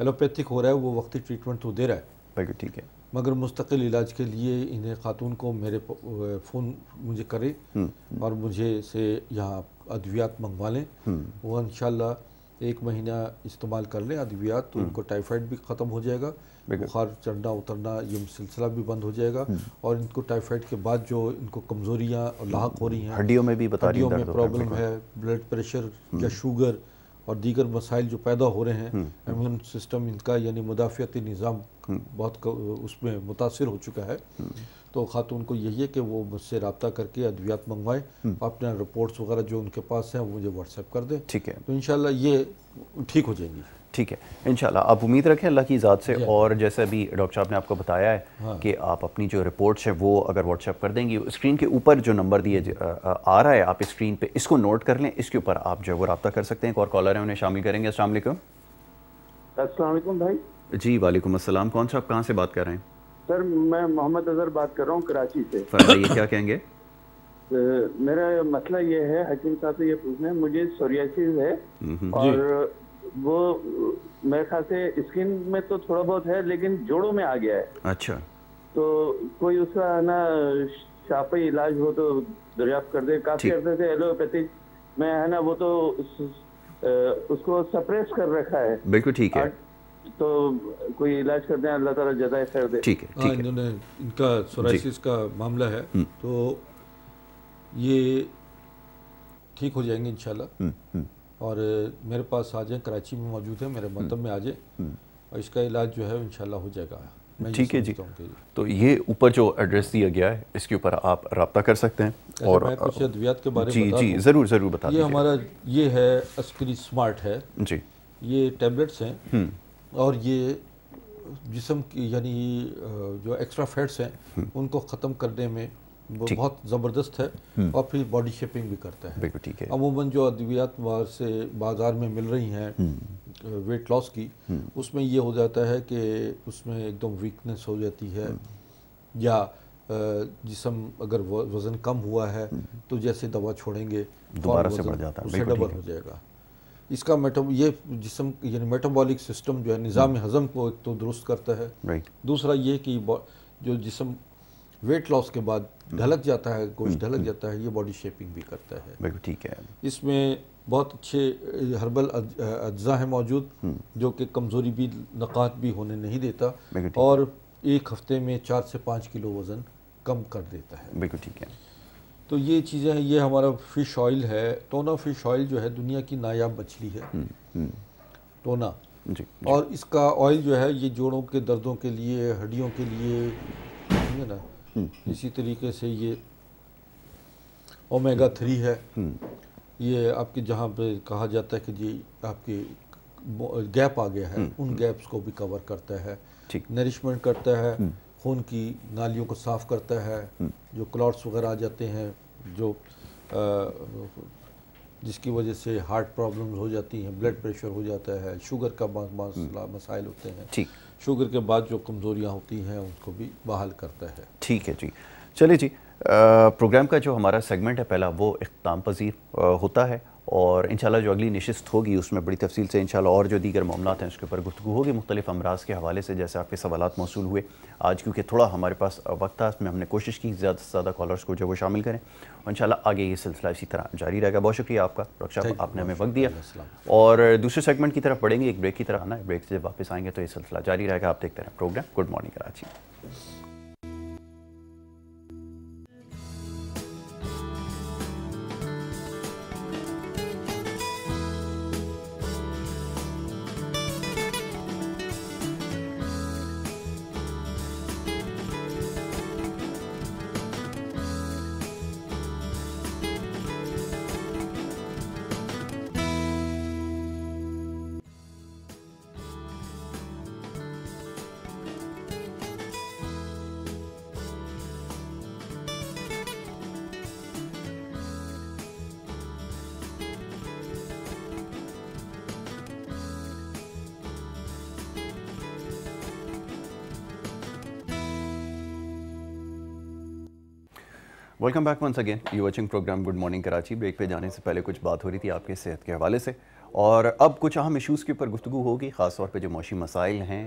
एलोपैथिक हो रहा है वो वक्ती ट्रीटमेंट तो दे रहा है बिल्कुल ठीक है मगर मुस्तकिल इलाज के लिए इन्हें खातून को मेरे फ़ोन मुझे करें हम्म। और मुझे से यहाँ अद्वियात मंगवा लें हम्म। वो इन एक महीना इस्तेमाल कर लें अद्वियात तो हम्म। उनको टाइफाइड भी ख़त्म हो जाएगा बुखार चढ़ना उतरना ये सिलसिला भी बंद हो जाएगा और इनको टाइफाइड के बाद जो इनको कमज़ोरियाँ लाक हो रही हैं हड्डियों में भी हड्डियों में प्रॉब्लम है ब्लड प्रेशर या शुगर और दीगर मसाइल जो पैदा हो रहे हैं इम्यून हम्म, हम्म। सिस्टम इनका यानी मुदाफियती निज़ाम हम्म। बहुत उसमें मुतासर हो चुका है तो खातून को यही है कि वो मुझसे रबता करके अद्वियात मंगवाएँ अपना रिपोर्ट्स वगैरह जो उनके पास हैं वो मुझे व्हाट्सएप कर दें ठीक है तो इन ये ठीक हो जाएंगी ठीक है इन आप उम्मीद रखें अल्लाह की ज़ात से और जैसे अभी डॉक्टर साहब ने आपको बताया है हाँ। कि आप अपनी जो रिपोर्ट्स हैं वो अगर व्हाट्सएप कर देंगी स्क्रीन के ऊपर जो नंबर दिए आ रहा है आप स्क्रीन पे इसको नोट कर लें इसके ऊपर आप जो है वो रबा कर सकते हैं एक और कॉलर है उन्हें शामिल करेंगे असल भाई जी वालेकुम असलम कौन सा आप कहाँ से बात कर रहे हैं सर मैं मोहम्मद अजहर बात कर रहा हूँ कराची से क्या कहेंगे मेरा मसला ये है हकीम साहब से ये पूछना है मुझे सोरियासिस है हम्म, हम्म। और वो मेरे ख्याल से स्किन में तो थोड़ा बहुत है लेकिन जोड़ों में आ गया है अच्छा तो कोई उसका ना शापी इलाज हो तो दरियाफ्त कर दे काफी अर्से से एलोपैथी में है ना वो तो उसको सप्रेस कर रखा है बिल्कुल ठीक है तो कोई इलाज कर दें अल्लाह ताला जदाय खैर दे ठीक है ठीक हाँ, है इन्होंने इनका सोराइसिस का मामला है हम्म। तो ये ठीक हो जाएंगे इंशाल्लाह हम्म, हम्म। और मेरे पास आ जाए कराची में मौजूद है मेरे मतलब में जाए हम्म, हम्म। और इसका इलाज जो है इनशाला हो जाएगा ठीक है जी तो ये ऊपर जो एड्रेस दिया गया है इसके ऊपर आप रबता कर सकते हैं और कुछ अद्वियात के बारे में जी जी ज़रूर ज़रूर बता ये हमारा ये है अस्क्री स्मार्ट है जी ये टैबलेट्स हैं हम्म। और ये जिसम की यानी जो एक्स्ट्रा फैट्स हैं उनको ख़त्म करने में बहुत ज़बरदस्त है हम्म। और फिर बॉडी शेपिंग भी करते हैं बिल्कुल ठीक है अमूमन जो अद्वियात से बाज़ार में मिल रही हैं वेट हम्म। लॉस की हम्म। उसमें ये हो जाता है कि उसमें एकदम वीकनेस हो जाती है या जिसम अगर वज़न कम हुआ है तो जैसे दवा छोड़ेंगे दोबारा से बढ़ जाता है डबल हो जाएगा इसका मेटो ये जिसम यानी मेटाबॉलिक सिस्टम जो है निज़ाम हज़म को एक तो दुरुस्त करता है दूसरा ये कि जो जिसम वेट लॉस के बाद हम्म। ढलक जाता है गोश्त हम्म, ढलक हम्म। जाता है ये बॉडी शेपिंग भी करता है बिल्कुल ठीक है इसमें बहुत अच्छे हर्बल अज्जा है मौजूद जो कि कमज़ोरी भी नक़ात भी होने नहीं देता और एक हफ्ते में चार से पाँच किलो वज़न कम कर देता है बिल्कुल ठीक है तो ये चीज़ें हैं ये हमारा फ़िश ऑयल है टोना फ़िश ऑयल जो है दुनिया की नायाब मछली है टोना और इसका ऑयल जो है ये जोड़ों के दर्दों के लिए हड्डियों के लिए ना हम्म। इसी तरीके से ये ओमेगा थ्री है हम्म। ये आपके जहाँ पे कहा जाता है कि जी आपकी गैप आ गया है हम्म। उन गैप्स को भी कवर करता है नरिशमेंट करता है खून की नालियों को साफ करता है जो क्लॉट्स वगैरह आ जाते हैं जो आ, जिसकी वजह से हार्ट प्रॉब्लम हो जाती हैं ब्लड प्रेशर हो जाता है शुगर का मसाइल होते हैं ठीक शुगर के बाद जो कमज़ोरियाँ होती हैं उनको भी बहाल करता है ठीक है जी चलिए जी प्रोग्राम का जो हमारा सेगमेंट है पहला वो इख्ताम पजीर होता है और इन जो अगली नशस्त होगी उसमें बड़ी तफसील से इन और जो दीगर मामला हैं उसके ऊपर गुफ्तु होगी मुख्तलिफ अमराज के हवाले से जैसे आपके सवाल मौसू हुए आज क्योंकि थोड़ा हमारे पास वक्त था इसमें हमने कोशिश की ज़्यादा से ज़्यादा कॉलर्स को जो वो शामिल करें और इन आगे ये सिलसिला इसी तरह जारी रहेगा बहुत शुक्रिया आपका रक्षा आपने हमें वक्त दिया और दूसरे सेगमेंट की तरफ बढ़ेंगे एक ब्रेक की तरह आना ब्रेक से जब वापस आएंगे तो ये सिलसिला जारी रहेगा आप देखते रहें program good morning Karachi welcome back once again you watching program good morning Karachi break पे जाने से पहले कुछ बात हो रही थी आपके सेहत के हवाले से और अब कुछ अहम इश्यूज़ के ऊपर गुफ्तु होगी ख़ास तौर पे जो मौशी मसाइल हैं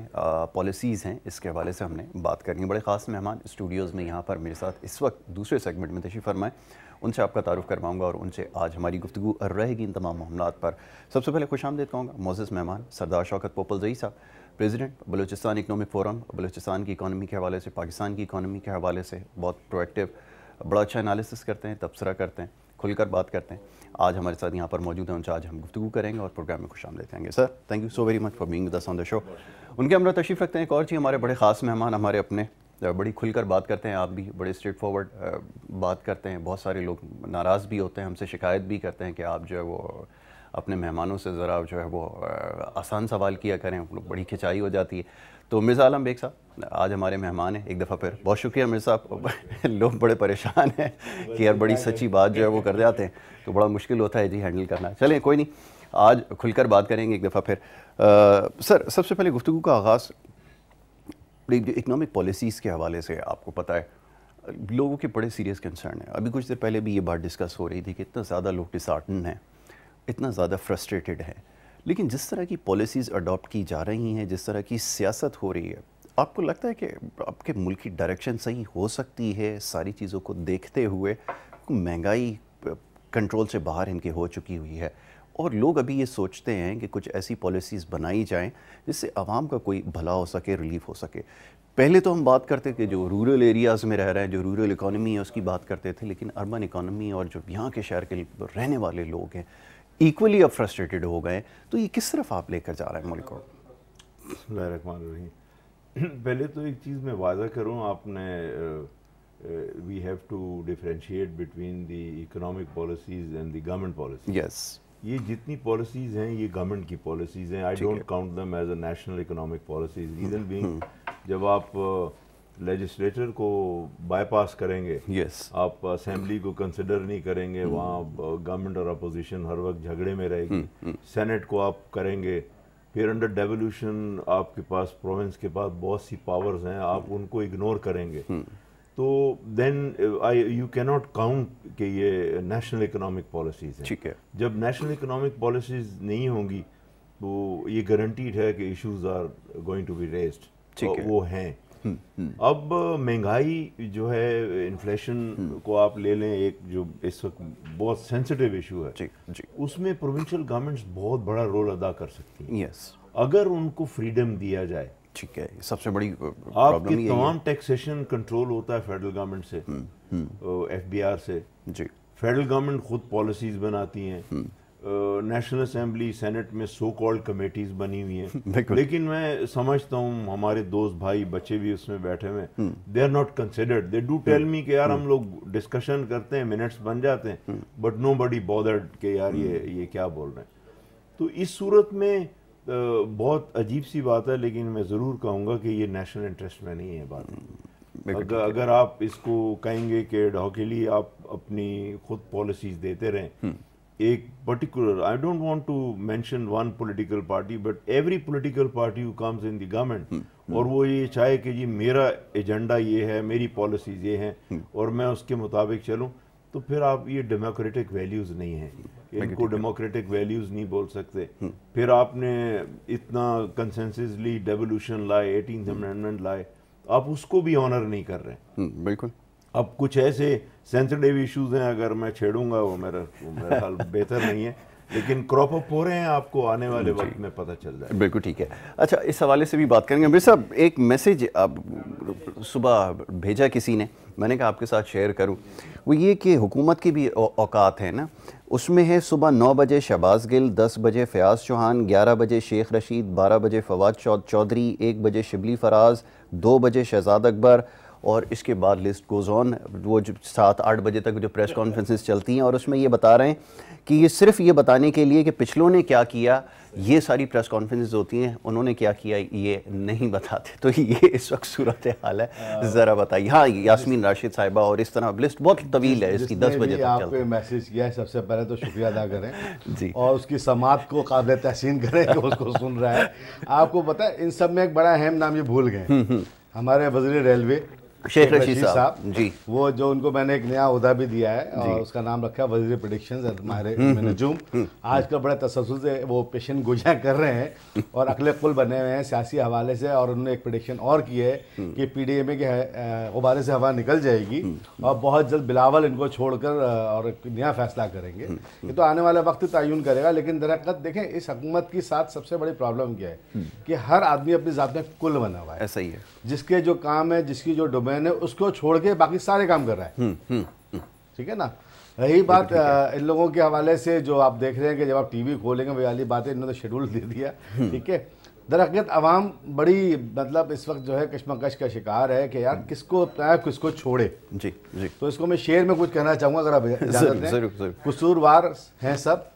पॉलिसीज़ हैं इसके हवाले से हमने बात करनी बड़े ख़ास मेहमान स्टूडियोज़ में यहाँ पर मेरे साथ इस वक्त दूसरे सेगमेंट में तशीफ़ फरमाएँ उनसे आपका तारुफ करवाऊँगा और उनसे आज हमारी गुफ्तु रहेगी इन तमाम मामला पर सबसे पहले खुश आमदेद कहूँगा मोजिस मेहमान सरदार शौकत जई साहब president Balochistan economic forum Balochistan की इकानमी के हवाले से पाकिस्तान की इकानमी के हवाले से बहुत प्रोएक्टिव बड़ा अच्छा एनालिसिस करते हैं तबसरा करते हैं खुलकर बात करते हैं आज हमारे साथ यहाँ पर मौजूद हैं उनसे आज हम गुफ्तु करेंगे और प्रोग्राम में खुश आम लेते sir thank you so very much for being this on the show उनके हमारा तशरीफ़ रखते हैं एक और चीज़ हमारे बड़े ख़ास मेहमान हमारे अपने बड़ी खुलकर बात करते हैं आप भी बड़े स्ट्रेट फॉरवर्ड बात करते हैं बहुत सारे लोग नाराज़ भी होते हैं हमसे शिकायत भी करते हैं कि आप जो है वो अपने मेहमानों से ज़रा जो है वो आसान सवाल किया करें लोग बड़ी खिंचाई हो जाती है तो मिर्ज़ा आलम बेग साहब आज हमारे मेहमान हैं एक दफ़ा फिर बहुत शुक्रिया मिर्ज़ा साहब [LAUGHS] लोग बड़े परेशान हैं कि यार बड़ी सच्ची बात जो है वो कर जाते हैं तो बड़ा मुश्किल होता है जी हैंडल करना चलें कोई नहीं आज खुलकर बात करेंगे एक दफ़ा फिर आ, सर सबसे पहले गुफ्तु का आगाज़ जो इकनॉमिक पॉलिसीज़ के हवाले से आपको पता है लोगों के बड़े सीरियस कंसर्न हैं अभी कुछ देर पहले भी ये बात डिस्कस हो रही थी कि इतना ज़्यादा लोग डिसार्टन हैं इतना ज़्यादा फ्रस्ट्रेटेड हैं लेकिन जिस तरह की पॉलिसीज़ अडॉप्ट की जा रही हैं जिस तरह की सियासत हो रही है आपको लगता है कि आपके मुल्क की डायरेक्शन सही हो सकती है सारी चीज़ों को देखते हुए महंगाई कंट्रोल से बाहर इनके हो चुकी हुई है और लोग अभी ये सोचते हैं कि कुछ ऐसी पॉलिसीज़ बनाई जाएं जिससे आवाम का कोई भला हो सके रिलीफ हो सके पहले तो हम बात करते थे जो रूरल एरियाज़ में रह रहे हैं जो रूरल इकानमी है उसकी बात करते थे लेकिन अर्बन इकानमी और जो यहाँ के शहर के रहने वाले लोग हैं इक्वली अब फ्रस्ट्रेटेड हो गए तो ये किस तरफ आप लेकर जा रहे हैं मुल्क को [CLEARS THROAT] पहले तो एक चीज़ मैं वादा करूँ आपने we have to differentiate between the economic policies and the government policy yes ये जितनी पॉलिसीज हैं ये गवर्नमेंट की पॉलिसीज हैं I don't count them as a national economic policies reason being जब आप uh, लेजिस्लेटर को बाईपास करेंगे yes. आप असेंबली को कंसिडर नहीं करेंगे hmm. वहाँ गवर्नमेंट uh, और अपोजिशन हर वक्त झगड़े में रहेगी hmm. Senate hmm. को आप करेंगे फिर अंडर डेवोल्यूशन आपके पास प्रोविंस के पास बहुत सी पावर्स हैं आप hmm. उनको इग्नोर करेंगे hmm. तो then I you can not count कि ये नेशनल इकोनॉमिक पॉलिसीज़ हैं ठीक है जब नेशनल इकोनॉमिक पॉलिसीज़ नहीं होंगी तो ये गारंटीड है कि issues are going to be raised वो हैं अब महंगाई जो है इन्फ्लेशन हम्म। को आप ले लें एक जो इस वक्त बहुत सेंसिटिव इशू है जी, जी. उसमें प्रोविंशियल गवर्नमेंट्स बहुत बड़ा रोल अदा कर सकती हैं यस अगर उनको फ्रीडम दिया जाए ठीक है सबसे बड़ी आपकी तमाम टैक्सेशन कंट्रोल होता है फेडरल गवर्नमेंट से एफ बी आर से जी फेडरल गवर्नमेंट खुद पॉलिसीज बनाती हैं हम्म। नेशनल असम्बली सेनेट में सो कॉल्ड कमेटीज बनी हुई हैं [LAUGHS] लेकिन मैं समझता हूँ हमारे दोस्त भाई बच्चे भी उसमें बैठे हुए हैं they are not considered they do tell me कि यार हम हम्म। लोग डिस्कशन करते हैं मिनट्स बन जाते हैं बट नो बडी बॉदर्ड के यार ये हम्म। ये क्या बोल रहे हैं तो इस सूरत में बहुत अजीब सी बात है लेकिन मैं ज़रूर कहूँगा कि ये नेशनल इंटरेस्ट में नहीं है बात हम्म। अगर, अगर आप इसको कहेंगे कि ढोकेली आप अपनी खुद पॉलिसीज देते रहें एक particular I don't want to mention one political party but every political party who comes in the government और वो ये चाहे कि जी मेरा एजेंडा ये है मेरी पॉलिसीज़ ये हैं hmm. और मैं उसके मुताबिक चलूँ तो फिर आप ये डेमोक्रेटिक वैल्यूज़ नहीं है hmm. इनको डेमोक्रेटिक वैल्यूज़ नहीं बोल सकते hmm. फिर आपने इतना कंसेंसिसली डेवोल्यूशन लाए एटीन अमेंडमेंट लाए आप उसको भी ऑनर नहीं कर रहे हैं बिल्कुल अब कुछ ऐसे सेंसिटिव इश्यूज हैं अगर मैं छेड़ूंगा वो मेरा मेरा ख्याल [LAUGHS] बेहतर नहीं है लेकिन क्रॉप अप हो रहे हैं आपको आने वाले वक्त में पता चल जाए बिल्कुल ठीक है अच्छा इस हवाले से भी बात करेंगे अमीर साहब एक मैसेज आप सुबह भेजा किसी ने मैंने कहा आपके साथ शेयर करूं वो ये कि हुकूमत की भी औकात है ना उसमें है सुबह नौ बजे शहबाज गिल दस बजे फ़याज़ चौहान ग्यारह बजे शेख रशीद बारह बजे फवाद चौधरी एक बजे शिबली फराज दो बजे शहजाद अकबर और इसके बाद लिस्ट गोज़ ऑन वो जो सात आठ बजे तक जो प्रेस कॉन्फ्रेंसेस चलती हैं और उसमें ये बता रहे हैं कि ये सिर्फ ये बताने के लिए कि पिछलों ने क्या किया ये सारी प्रेस कॉन्फ्रेंस होती हैं उन्होंने क्या किया ये नहीं बताते तो ये इस वक्त सूरत हाल है हाँ। ज़रा बताइए हाँ यासमीन राशिद साहिबा और इस तरह लिस्ट बहुत तवील है इसकी दस बजे आपको मैसेज किया है सबसे पहले तो शुक्रिया अदा करें [LAUGHS] जी और उसकी समात को काबिल तहसीन करें कि उसको सुन रहा है आपको पता है इन सब में एक बड़ा अहम नाम ये भूल गए हम्म, हम्म। हमारे वजीर रेलवे शेख रशीद साहब जी वो जो उनको मैंने एक नया उहदा भी दिया है और उसका नाम रखा है वजीर प्रडिक्शन हमारे नजूम हम्म। आज तसलसल से वो पेशन गुजा कर रहे हैं और अकले कुल बने हुए हैं सियासी हवाले से और उन्होंने एक प्रडिक्शन और की है हम्म। कि पी डी एम ए के गुब्बारे से हवा निकल जाएगी हम्म, और बहुत जल्द बिलावल इनको छोड़कर और एक नया फैसला करेंगे ये तो आने वाला वक्त तयन करेगा लेकिन दरअकत देखें इस हकूमत के साथ सबसे बड़ी प्रॉब्लम क्या है कि हर आदमी अपनी ज़ात में कुल बना हुआ है ऐसा ही है जिसके जो काम है जिसकी जो डोमेन है उसको छोड़ के बाकी सारे काम कर रहा है हम्म, हम्म, हम्म। ठीक है ना रही बात इन लोगों के हवाले से जो आप देख रहे हैं कि जब आप टीवी खोलेंगे वे वाली बातें इन्होंने शेड्यूल दे दिया ठीक है दरहकीत आवाम बड़ी मतलब इस वक्त जो है कश्मकश का शिकार है कि यार किसको अपनाए किसको छोड़े जी जी तो इसको मैं शेर में कुछ कहना चाहूँगा अगर आप [LAUGHS] कसूरवार हैं सब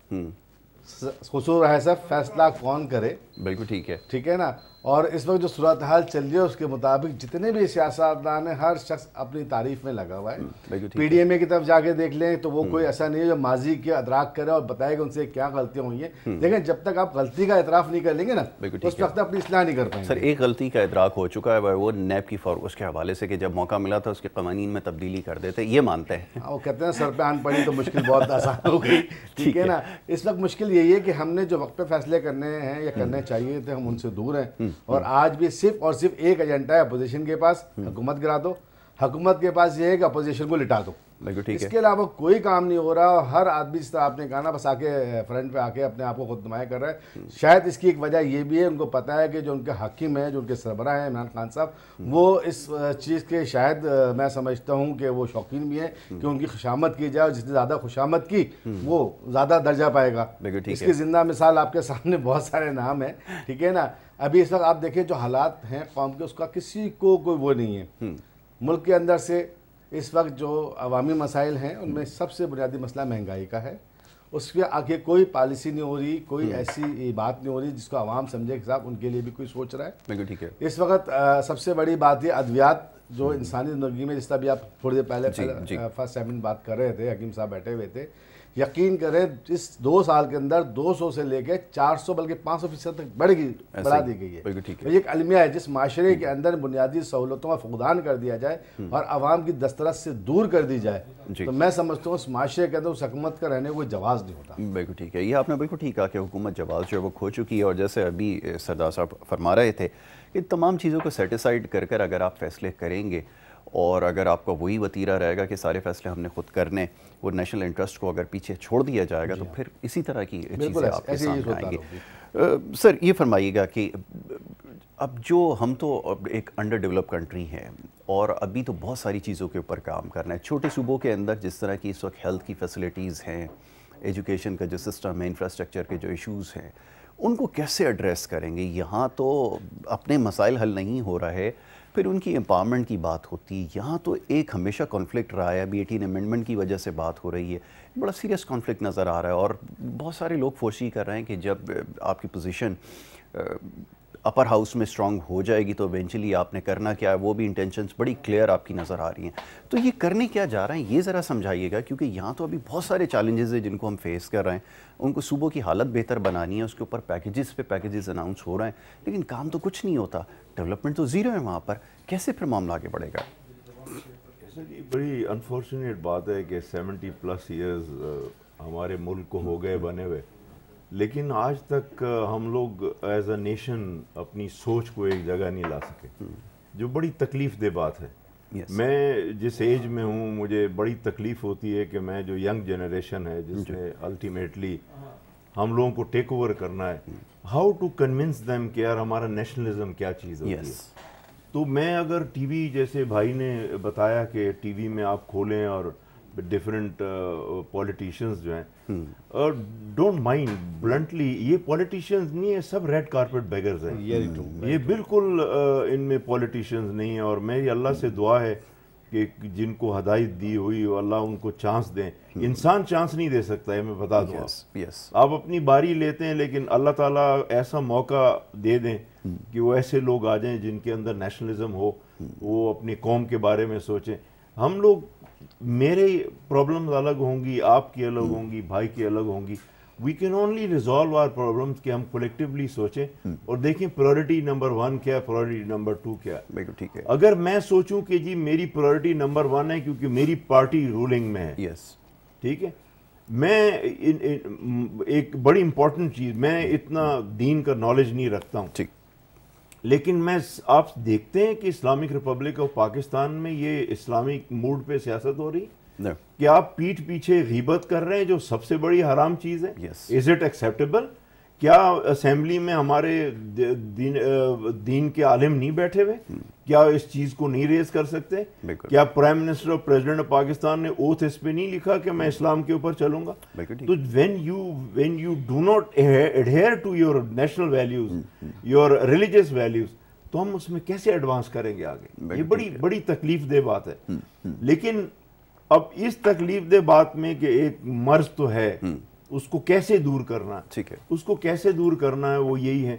कसूर है सब फैसला कौन करे बिल्कुल ठीक है ठीक है ना और इस वक्त जो सूरत हाल चल रही है उसके मुताबिक जितने भी सियासतदान हैं हर शख्स अपनी तारीफ में लगा हुआ है पीडीएमए हम्म, की तरफ जाके देख लें तो वो हम्म। कोई ऐसा नहीं है जो माजी के अदराक करे और बताए कि उनसे क्या गलतियाँ हुई हैं हम्म। लेकिन जब तक आप गलती का इतराफ़ नहीं कर लेंगे ना उस वक्त अपनी इसलाह नहीं कर पाएंगे सर एक गलती का इतराक हो चुका है वो नैब की फौर उसके हवाले से कि जब मौका मिला था उसके कवानीन में तब्दीली कर देते ये मानते हैं हाँ, वो कहते हैं सर पे आन पड़ी तो मुश्किल बहुत आसान हो गई [LAUGHS] ठीक है ना इस वक्त मुश्किल यही है कि हमने जो वक्त पर फैसले करने हैं या करने चाहिए थे हम उनसे दूर हैं और हम्म। आज भी सिर्फ और सिर्फ एक एजेंडा है अपोजिशन के पास हम्म। हुकूमत गिरा दो हुकूमत के पास ये है कि अपोजिशन को लिटा दो इसके अलावा कोई काम नहीं हो रहा और हर आदमी जिस तरह आपने कहा ना बस आके फ्रंट पे आके अपने आप को खुद नुमाया कर रहे है हम्म। शायद इसकी एक वजह ये भी है उनको पता है कि जो उनके हकीम हैं जो उनके सरबरा हैं इमरान खान साहब हम्म। वो इस चीज़ के शायद मैं समझता हूँ कि वो शौकीन भी हैं हम्म। कि उनकी खुशामद की जाए जिसने ज़्यादा खुशामद की वो ज़्यादा दर्जा पाएगा इसकी जिंदा मिसाल आपके सामने बहुत सारे नाम हैं ठीक है ना अभी इस वक्त आप देखें जो हालात हैं कौम के उसका किसी को कोई वो नहीं है मुल्क के अंदर से इस वक्त जो अवामी मसाइल हैं उनमें सबसे बुनियादी मसला महंगाई का है उसके आगे कोई पॉलिसी नहीं हो रही कोई हम्म। ऐसी बात नहीं हो रही जिसको आवाम समझे कि साहब उनके लिए भी कोई सोच रहा है बिल्कुल ठीक है इस वक्त सबसे बड़ी बात ये अद्वियात जो हम्म। इंसानी ज़िंदगी में जिस तरह भी आप थोड़ी देर पहले फर्स्ट सेमिन बात कर रहे थे हकीम साहब बैठे हुए थे यकीन करें इस दो साल के अंदर 200 से लेकर 400 बल्कि 500 फीसद तक बढ़ गई बढ़ा दी गई है ठीक है तो एक अलमिया है जिस माशरे हम्म। के अंदर बुनियादी सहूलतों का फुकदान कर दिया जाए हम्म। और आवाम की दस्तरस से दूर कर दी जाए तो मैं समझता हूँ उस माशरे के अंदर उस हकूमत का रहने कोई जवाब नहीं होता बिल्कुल ठीक है ये आपने बिल्कुल ठीक कहा कि हुकूमत जवाब जो है वो खो चुकी है और जैसे अभी सरदार साहब फरमा रहे थे कि तमाम चीज़ों को सेटिसाइड कर कर अगर आप फैसले करेंगे और अगर आपका वही वतीरा रहेगा कि सारे फैसले हमने खुद करने वो नेशनल इंटरेस्ट को अगर पीछे छोड़ दिया जाएगा तो हाँ। फिर इसी तरह की चीज़ें आपके सामने आएंगी सर ये फरमाइएगा कि अब जो हम तो एक अंडर डेवलप कंट्री हैं और अभी तो बहुत सारी चीज़ों के ऊपर काम करना है छोटे सूबों के अंदर जिस तरह की इस वक्त हेल्थ की फैसिलिटीज़ हैं एजुकेशन का जो सिस्टम है इंफ्रास्ट्रक्चर के जो इश्यूज़ हैं उनको कैसे एड्रेस करेंगे यहाँ तो अपने मसाइल हल नहीं हो रहा है फिर उनकी एम्पावरमेंट की बात होती यहाँ तो एक हमेशा कॉन्फ्लिक्ट रहा है अभी एटीन अमेंडमेंट की वजह से बात हो रही है बड़ा सीरियस कॉन्फ्लिक्ट नज़र आ रहा है और बहुत सारे लोग फोशी कर रहे हैं कि जब आपकी पोजीशन अपर हाउस में स्ट्रांग हो जाएगी तो इवेंचुअली आपने करना क्या है वो भी इंटेंशंस बड़ी क्लियर आपकी नज़र आ रही हैं तो ये करने क्या जा रहे हैं ये ज़रा समझाइएगा क्योंकि यहाँ तो अभी बहुत सारे चैलेंजेस हैं जिनको हम फेस कर रहे हैं उनको सूबों की हालत बेहतर बनानी है उसके ऊपर पैकेजेस पे पैकेजेस अनाउंस हो रहे हैं लेकिन काम तो कुछ नहीं होता डेवलपमेंट तो ज़ीरो है वहाँ पर कैसे फिर मामला आगे बढ़ेगा बड़ी अनफॉर्चुनेट बात है कि सेवेंटी प्लस ईयर्स हमारे मुल्क को हो गए बने हुए लेकिन आज तक हम लोग एज अ नेशन अपनी सोच को एक जगह नहीं ला सके हम्म। जो बड़ी तकलीफ दे बात है yes. मैं जिस एज में हूँ मुझे बड़ी तकलीफ होती है कि मैं जो यंग जनरेशन है जिसने अल्टीमेटली हम लोगों को टेक ओवर करना है हाउ टू कन्विंस दैम कि यार हमारा नेशनलिज्म क्या चीज़ होती yes. है तो मैं अगर टीवी जैसे भाई ने बताया कि टीवी में आप खोलें और डिफरेंट पॉलिटिशियंस uh, जो हैं डोंट माइंड ब्लंटली ये पॉलिटिशियंस नहीं है सब रेड कारपेट बैगर्स हैं तो, ये तो। बिल्कुल इनमें पॉलिटिशियंस नहीं है और मेरी अल्लाह से दुआ है कि जिनको हदायत दी हुई अल्लाह उनको चांस दें हम्म। इंसान चांस नहीं दे सकता है मैं बता दूँ yes, yes. आप अपनी बारी लेते हैं लेकिन अल्लाह ताला ऐसा मौका दे दें हम्म। कि वो ऐसे लोग आ जाएं जिनके अंदर नेशनलिज्म हो हम्म। वो अपनी कौम के बारे में सोचें हम लोग मेरे प्रॉब्लम अलग होंगी आपकी अलग हम्म। होंगी भाई की अलग होंगी we can only resolve our problem कि हम कलेक्टिवली सोचें हम्म। और देखें प्रायोरिटी नंबर वन क्या है प्रायोरिटी नंबर टू क्या है बिल्कुल ठीक है अगर मैं सोचूं कि जी मेरी प्रायोरिटी नंबर वन है क्योंकि मेरी पार्टी रूलिंग में है यस ठीक है मैं इन, इन, एक बड़ी इंपॉर्टेंट चीज़ मैं इतना दीन हम्म। का नॉलेज नहीं रखता हूँ ठीक लेकिन मैं आप देखते हैं कि इस्लामिक रिपब्लिक ऑफ पाकिस्तान में ये इस्लामिक मूड पे सियासत हो रही है क्या आप पीठ पीछे गिबत कर रहे हैं जो सबसे बड़ी हराम चीज़ है इज़ इट एक्सेप्टेबल क्या असेंबली में हमारे दीन दीन के आलिम नहीं बैठे हुए हम्म। क्या इस चीज़ को नहीं रेज कर सकते क्या प्राइम मिनिस्टर और प्रेसिडेंट ऑफ पाकिस्तान ने ओथ इस पे नहीं लिखा कि मैं हम्म। इस्लाम के ऊपर चलूंगा तो when you when you do not adhere to your national values your religious values तो हम उसमें कैसे एडवांस करेंगे आगे ये बड़ी बड़ी तकलीफ दे बात है हम्म, लेकिन अब इस तकलीफ दे बात में कि एक मर्ज तो है उसको कैसे दूर करना है ठीक है उसको कैसे दूर करना है वो यही है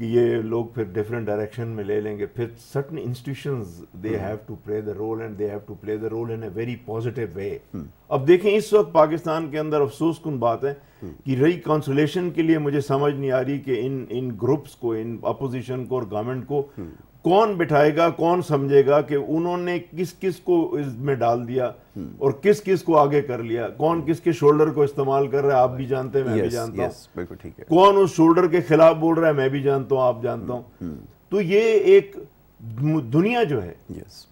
कि ये लोग फिर डिफरेंट डायरेक्शन में ले लेंगे फिर certain institutions they have to play the role and they have to play the role in a very positive way अब देखें इस वक्त पाकिस्तान के अंदर अफसोस कन बात है हम्म। कि रही कॉन्सुलेशन के लिए मुझे समझ नहीं आ रही कि इन इन ग्रुप्स को इन अपोजिशन को और गवर्नमेंट को हम्म। कौन बिठाएगा कौन समझेगा कि उन्होंने किस किस को इसमें डाल दिया हम्म। और किस किस को आगे कर लिया कौन किसके शोल्डर को इस्तेमाल कर रहा है आप भी जानते हैं मैं भी जानता हूँ बिल्कुल ठीक है कौन उस शोल्डर के खिलाफ बोल रहा है मैं भी जानता हूँ आप जानता हम्म, हूँ हम्म। तो ये एक दुनिया जो है yes.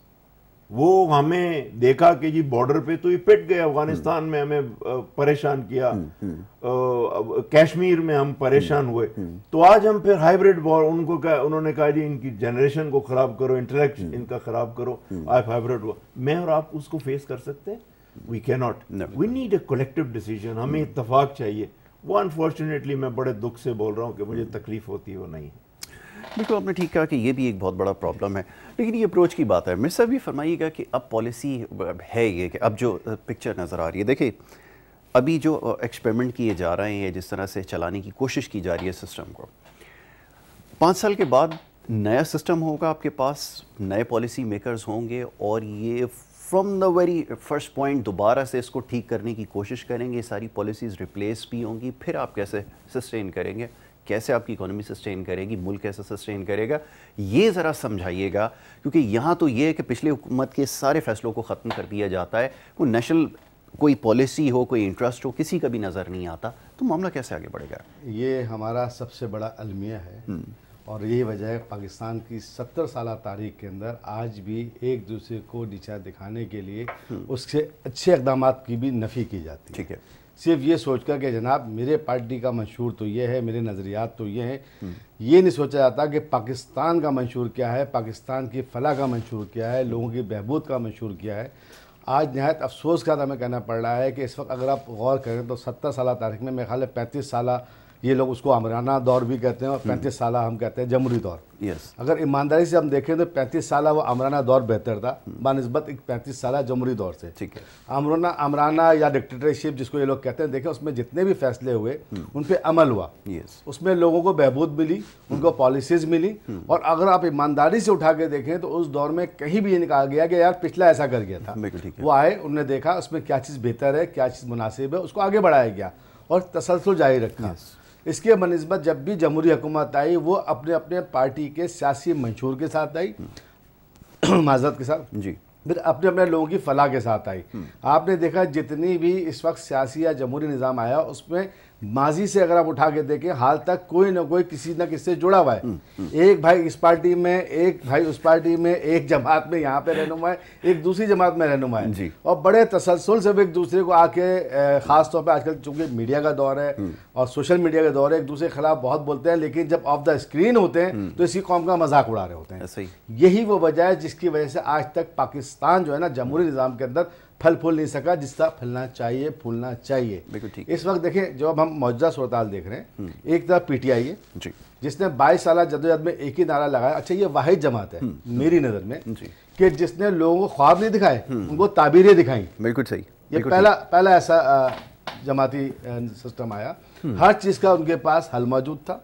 वो हमें देखा कि जी बॉर्डर पे तो ये पिट गए अफगानिस्तान में हमें परेशान किया हम्म, हम्म। कश्मीर में हम परेशान हम्म, हुए तो आज हम फिर हाइब्रिड वॉर उनको कहा उन्होंने कहा जी इनकी जनरेशन को खराब करो इंटेलेक्ट इनका खराब करो आई हाइब्रिड वॉर मैं और आप उसको फेस कर सकते हैं we can not we need a collective decision हमें इतफाक चाहिए वो अनफॉर्चुनेटली मैं बड़े दुख से बोल रहा हूँ कि मुझे तकलीफ होती है वो नहीं है बिल्कुल आपने ठीक कहा कि ये भी एक बहुत बड़ा प्रॉब्लम है लेकिन ये अप्रोच की बात है मिस्टर भी फरमाइएगा कि अब पॉलिसी है ये कि अब जो पिक्चर नज़र आ रही है देखिए अभी जो एक्सपेरिमेंट किए जा रहे हैं जिस तरह से चलाने की कोशिश की जा रही है सिस्टम को पाँच साल के बाद नया सिस्टम होगा आपके पास नए पॉलिसी मेकर्स होंगे और ये from the very first point दोबारा से इसको ठीक करने की कोशिश करेंगे सारी पॉलिसीज़ रिप्लेस भी होंगी फिर आप कैसे सस्टेन करेंगे कैसे आपकी इकोनॉमी सस्टेन करेगी मुल्क कैसे सस्टेन करेगा ये ज़रा समझाइएगा क्योंकि यहाँ तो ये है कि पिछले हुकूमत के सारे फैसलों को ख़त्म कर दिया जाता है वो नेशनल कोई पॉलिसी हो कोई इंटरेस्ट हो किसी का भी नज़र नहीं आता तो मामला कैसे आगे बढ़ेगा ये हमारा सबसे बड़ा अलमिया है हम्म। और यही वजह है पाकिस्तान की सत्तर साल तारीख के अंदर आज भी एक दूसरे को नीचा दिखाने के लिए हम्म। उससे अच्छे इकदाम की भी नफ़ी की जाती है ठीक है सिर्फ ये सोचकर कि जनाब मेरे पार्टी का मंशूर तो ये है मेरे नज़रियात तो ये हैं ये नहीं सोचा जाता कि पाकिस्तान का मंशूर क्या है पाकिस्तान की फलाह का मंशूर क्या है लोगों की बहबूद का मंशूर क्या है आज नहायत अफसोस का तो हमें कहना पड़ रहा है कि इस वक्त अगर आप गौर करें तो सत्तर साल तारीख में मेरे ख्याल पैंतीस साल ये लोग उसको अमराना दौर भी कहते हैं और हम्म। पैंतीस साल हम कहते हैं जमुरी दौर यस अगर ईमानदारी से हम देखें तो पैंतीस साल वो अमराना दौर बेहतर था हम्म। बानस्बत एक पैंतीस साल जमुरी दौर से ठीक है अमराना अमराना या डिक्टेटरशिप जिसको ये लोग कहते हैं देखें उसमें जितने भी फैसले हुए हम्म। उन पर अमल हुआ यस उसमें लोगों को बहबूद मिली उनको पॉलिसीज मिली और अगर आप ईमानदारी से उठा के देखें तो उस दौर में कहीं भी ये निकाला गया कि यार पिछला ऐसा कर गया था वो आए उनने देखा उसमें क्या चीज़ बेहतर है क्या चीज़ मुनासिब है उसको आगे बढ़ाया गया और तसलसल जारी रखा इसके बनस्बत जब भी जमहूरी हुकूमत आई वो अपने अपने पार्टी के सियासी मंशूर के साथ आई हम्म। [CLEARS THROAT] माजरत के साथ जी फिर अपने अपने लोगों की फलाह के साथ आई आपने देखा जितनी भी इस वक्त सियासी या जमहूरी निज़ाम आया उसमें माजी से अगर आप उठा के देखें हाल तक कोई ना कोई किसी ना किसी से जुड़ा हुआ है हम्म, हम्म। एक भाई इस पार्टी में एक भाई उस पार्टी में एक जमात में यहाँ पे रहनुमा है एक दूसरी जमात में रहनुमा है और बड़े तसलसल से भी एक दूसरे को आके ख़ास तौर पर आजकल चूंकि मीडिया का दौर है हम्म। और सोशल मीडिया का दौर है एक दूसरे के खिलाफ बहुत बोलते हैं लेकिन जब ऑफ द स्क्रीन होते हैं तो इसी कौम का मजाक उड़ा रहे होते हैं यही वो वजह है जिसकी वजह से आज तक पाकिस्तान पाकिस्तान जो है ना जमहूरी निज़ाम के अंदर फल फूल नहीं सका जिस तरह फलना चाहिए फूलना चाहिए बिल्कुल ठीक इस वक्त देखें जो अब हम मौजूदा सूरताल देख रहे हैं हम्म। एक तरफ पीटीआई है जी जिसने 22 साल जदोजहद में एक ही नारा लगाया अच्छा ये वाहिद जमात है हम्म। मेरी नज़र में हम्म, कि जिसने लोगों को ख्वाब नहीं दिखाए उनको ताबीरें दिखाई बिल्कुल सही ये पहला पहला ऐसा जमाती सिस्टम आया हर चीज़ का उनके पास हल मौजूद था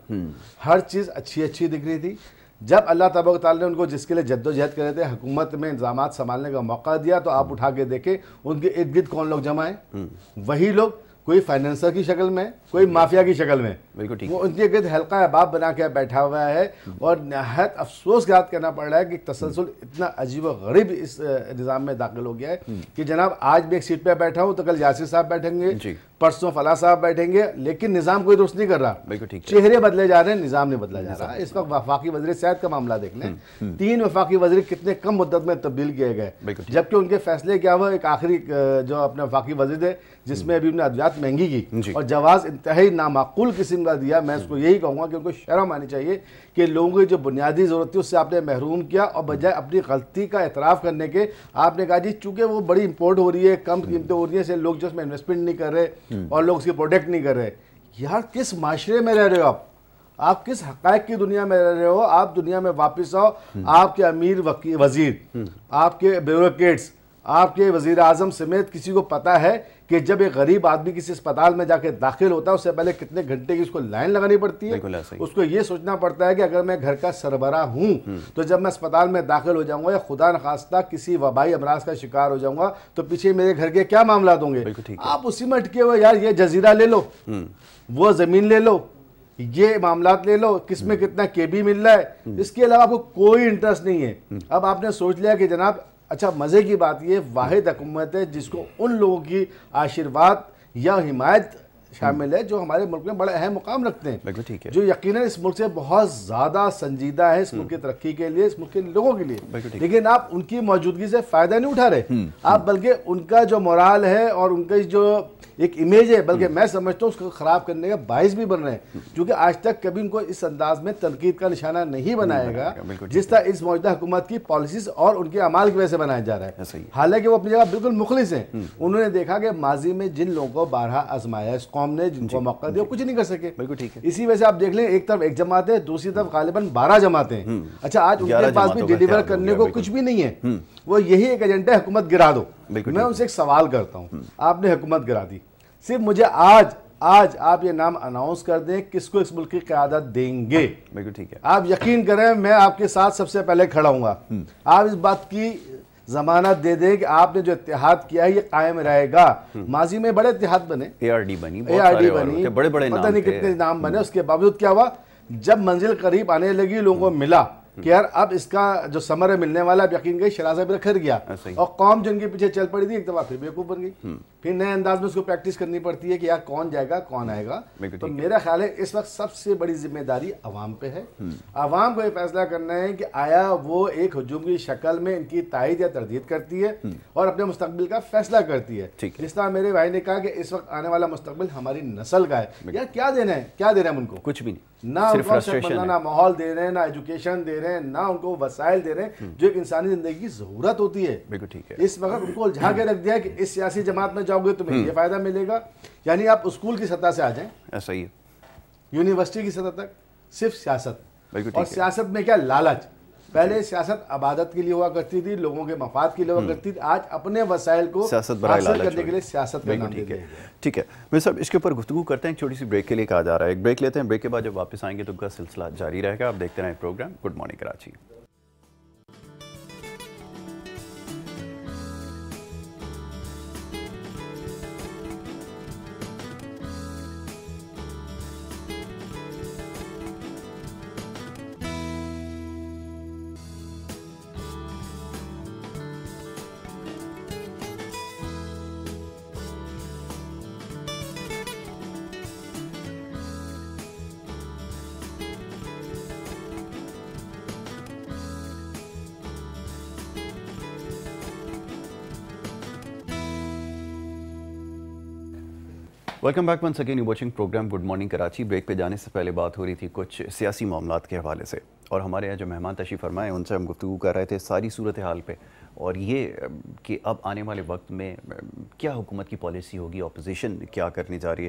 हर चीज़ अच्छी अच्छी दिख रही थी जब अल्लाह तबक ताल ने उनको जिसके लिए जद्दोजहद कर रहे थे हुकूमत में इंतज़ाम संभालने का मौका दिया तो आप उठा के देखें उनके इर्द गिर्द कौन लोग जमा है हम्म। वही लोग कोई फाइनेंसर की शक्ल में कोई हम्म। माफिया की शक्ल में बिल्कुल ठीक वो उनके गिर्द हल्का अहबाब बना के बैठा हुआ है हम्म। और नहायत अफसोस के साथ कहना पड़ रहा है कि तसलसल इतना अजीब गरीब इस निज़ाम में दाखिल हो गया है कि जनाब आज मैं एक सीट पर बैठा हूँ तो कल यासिर साहब बैठेंगे परसों फला साहब बैठेंगे लेकिन निज़ाम कोई दुरुस्त नहीं कर रहा बिल्कुल ठीक चेहरे बदले जा रहे हैं निज़ाम नहीं बदला जा रहा इस वक्त वफाकी वजी सेहत का मामला देख लें हम्म, हम्म। तीन वफाकी वजी कितने कम मुद्दत में तब्दील किए गए जबकि उनके फैसले क्या हुआ एक आखिरी जो अपने वफाकी वजी थे जिसमें हम्म। अभी उन्हें अद्वियात महंगी की और जवाब इंतहाई नामाकुल किस्म का दिया मैं उसको यही कहूँगा कि उनको शर्म आनी चाहिए कि लोगों की जो बुनियादी ज़रूरत थी उससे आपने महरूम किया और बजाय अपनी गलती का एतराफ़ करने के आपने कहा जी चूंकि वो बड़ी इम्पोर्ट हो रही है कम कीमतें हो रही है इसलिए लोग जो उसमें इन्वेस्टमेंट नहीं कर रहे और लोग उसकी प्रोटेक्ट नहीं कर रहे यार किस माशरे में रह रहे हो आप आप किस हक की दुनिया में रह रहे हो आप दुनिया में वापस आओ आपके अमीर वजीर आपके ब्यूरोट्स आपके वजीर आजम समेत किसी को पता है कि जब एक गरीब आदमी किसी अस्पताल में जाके दाखिल होता है उससे पहले कितने घंटे की उसको लाइन लगानी पड़ती है उसको ये सोचना पड़ता है कि अगर मैं घर का सरबरा हूँ हम्म। तो जब मैं अस्पताल में दाखिल हो जाऊंगा या खुदा नखास्ता किसी वबाई अमराज का शिकार हो जाऊंगा तो पीछे मेरे घर के क्या मामला होंगे आप उसी में अटके हुए यार ये जजीरा ले लो हम्म। वो ज़मीन ले लो ये मामला ले लो किस में हम्म। कितना के मिल रहा है इसके अलावा आपको कोई इंटरेस्ट नहीं है अब आपने सोच लिया कि जनाब अच्छा मज़े की बात ये वाहिद हकूमत है जिसको उन लोगों की आशीर्वाद या हिमायत शामिल है जो हमारे मुल्क में बड़ा अहम मुकाम रखते हैं बिल्कुल ठीक है जो यकीन इस मुल्क से बहुत ज़्यादा संजीदा है इस मुल्क की हम्म। तरक्की के लिए इस मुल्क के लोगों के लिए लेकिन आप उनकी मौजूदगी से फ़ायदा नहीं उठा रहे हम्म, आप हम्म। बल्कि उनका जो मोराल है और उनकी जो एक इमेज है बल्कि मैं समझता हूँ उसको ख़राब करने का बायस भी बन रहे हैं क्योंकि आज तक कभी उनको इस अंदाज में तनकीद का निशाना नहीं बनाएगा जिस तरह इस मौजूदा हुकूमत की पॉलिसीज और उनके अमाल की वजह से बनाया जा रहा है हालांकि वो अपनी जगह बिल्कुल मुखलिस हैं उन्होंने देखा कि माजी में जिन लोगों को बारह आजमाया इसको कौम ने जिनको मौका दिया कुछ नहीं कर सके बिल्कुल ठीक है इसी वजह से आप देख लें एक तरफ एक जमात है दूसरी तरफ हम्म। गालिबन बारह जमाते हैं हम्म। अच्छा आज उनके पास भी डिलीवर करने को कुछ भी नहीं है हम्म। वो यही एक एजेंडा है हुकूमत गिरा दो मैं उनसे एक सवाल करता हूँ आपने हुकूमत गिरा दी सिर्फ मुझे आज आज आप ये नाम अनाउंस कर दें किसको इस मुल्क की क्यादत देंगे बिल्कुल ठीक है आप यकीन करें मैं आपके साथ सबसे पहले खड़ा हूँ आप इस बात की जमानत दे दें कि आपने जो इतिहाद किया है ये कायम रहेगा हम्म। माजी में बड़े इतिहाद बने एआरडी बनी एआरडी बनी बड़े बड़े पता नहीं कितने नाम बने उसके बावजूद क्या हुआ जब मंजिल करीब आने लगी लोगों को मिला कि यार अब इसका जो समर है मिलने वाला अब यकीन गई शराजा भी रखर गया और कौम जिनके पीछे चल पड़ी थी एक दफा फिर बेवकूफ़ बन गई हम्म। फिर नए अंदाज में उसको प्रैक्टिस करनी पड़ती है कि यार कौन जाएगा कौन आएगा तो मेरा ख्याल है इस वक्त सबसे बड़ी जिम्मेदारी अवाम पे है आवाम हम्म। को यह फैसला करना है कि आया वो एक हजूम की शक्ल में इनकी तायद या तरदीद करती है हम्म। और अपने मुस्तबिल का फैसला करती है जिस तरह मेरे भाई ने कहा कि इस वक्त आने वाला मुस्तबिल हमारी नस्ल का है यार क्या देना है क्या दे रहे हैं उनको कुछ भी नहीं ना माहौल दे रहे हैं ना एजुकेशन दे रहे रहे हैं ना उनको वसाइल दे रहे हैं हम्म। जो एक इंसानी जिंदगी की जरूरत होती है बिल्कुल ठीक है इस वक्त उनको उलझा के रख दिया कि इस सियासी जमात में जाओगे तुम्हें हम्म। ये फायदा मिलेगा यानी आप स्कूल की सतह से आ जाए ऐसा हाँ, ही यूनिवर्सिटी की सतह तक सिर्फ सियासत और सियासत में क्या लालच पहले सियासत आबादत के लिए हुआ करती थी लोगों के मफाद के लिए हुआ हम्म। करती थी आज अपने वसायल को सियासत करने के लिए सियासत बिल्कुल ठीक है ठीक है मैं सब इसके ऊपर गुफ्तु करते हैं छोटी सी ब्रेक के लिए कहा जा रहा है एक ब्रेक लेते हैं ब्रेक के बाद जब वापस आएंगे तो उनका सिलसिला जारी रहेगा आप देखते रहें program good morning Karachi welcome back one second you watching program good morning Karachi break पे जाने से पहले बात हो रही थी कुछ सियासी मामला के हवाले से और हमारे यहाँ जो मेहमान तशीफ़ फरमाए उनसे हम गुफ्तु कर रहे थे सारी सूरत हाल पे और ये कि अब आने वाले वक्त में क्या हुकूमत की पॉलिसी होगी अपोजिशन क्या करने जा रही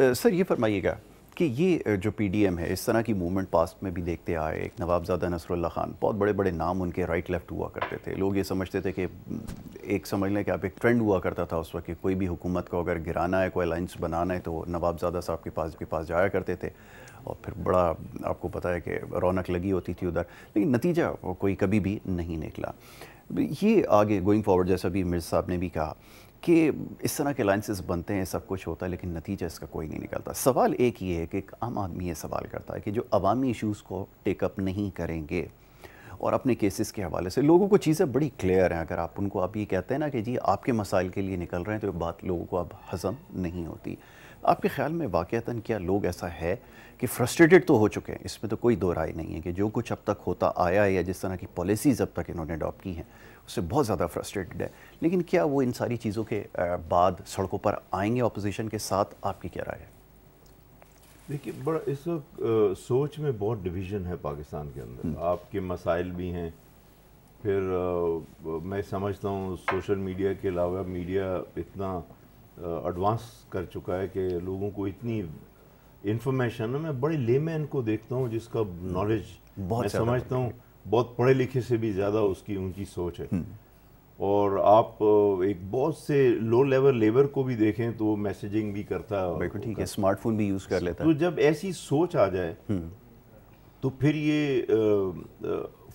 है सर ये फरमाइएगा कि ये जो पीडीएम है इस तरह की मूवमेंट पास्ट में भी देखते आए एक नवाबजादा नसरुल्ला ख़ान बहुत बड़े बड़े नाम उनके राइट लेफ़्ट हुआ करते थे लोग ये समझते थे कि एक समझ लें कि आप एक ट्रेंड हुआ करता था उस वक्त कि कोई भी हुकूमत को अगर गिराना है कोई अलाइंस बनाना है तो नवाबजादा साहब के पास के पास जाया करते थे और फिर बड़ा आपको पता है कि रौनक लगी होती थी उधर लेकिन नतीजा कोई कभी भी नहीं निकला ये आगे गोइंग फॉरवर्ड जैसा भी मिर्ज साहब ने भी कहा कि इस तरह के अलाइंसेस बनते हैं सब कुछ होता है लेकिन नतीजा इसका कोई नहीं निकलता सवाल एक ये है कि एक आम आदमी ये सवाल करता है कि जो अवामी इशूज़ को टेकअप नहीं करेंगे और अपने केसेस के हवाले से लोगों को चीज़ें बड़ी क्लियर हैं अगर आप उनको आप ये कहते हैं ना कि जी आपके मसाइल के लिए निकल रहे हैं तो बात लोगों को अब हज़म नहीं होती आपके ख्याल में वाक़ता क्या लोग ऐसा है कि फ्रस्ट्रेटेड तो हो चुके हैं इसमें तो कोई दो राय नहीं है कि जो कुछ अब तक होता आया है या जिस तरह की पॉलिसीज़ अब तक इन्होंने अडॉप्ट की हैं उससे बहुत ज़्यादा फ्रस्ट्रेटेड है लेकिन क्या वो इन सारी चीज़ों के बाद सड़कों पर आएंगे अपोजिशन के साथ आपकी क्या राय है देखिए बड़ा इस वक्त सोच में बहुत डिवीज़न है पाकिस्तान के अंदर हम्म। आपके मसाइल भी हैं फिर आ, मैं समझता हूँ सोशल मीडिया के अलावा मीडिया इतना एडवांस कर चुका है कि लोगों को इतनी इन्फॉर्मेशन मैं बड़े लेमैन को देखता हूँ जिसका नॉलेज मैं समझता हूँ बहुत पढ़े लिखे से भी ज़्यादा उसकी उनकी सोच है हम्म। और आप एक बहुत से लो लेवल लेबर को भी देखें तो मैसेजिंग भी करता है बिल्कुल ठीक है स्मार्टफोन भी यूज़ कर लेता तो है तो जब ऐसी सोच आ जाए हम्म। तो फिर ये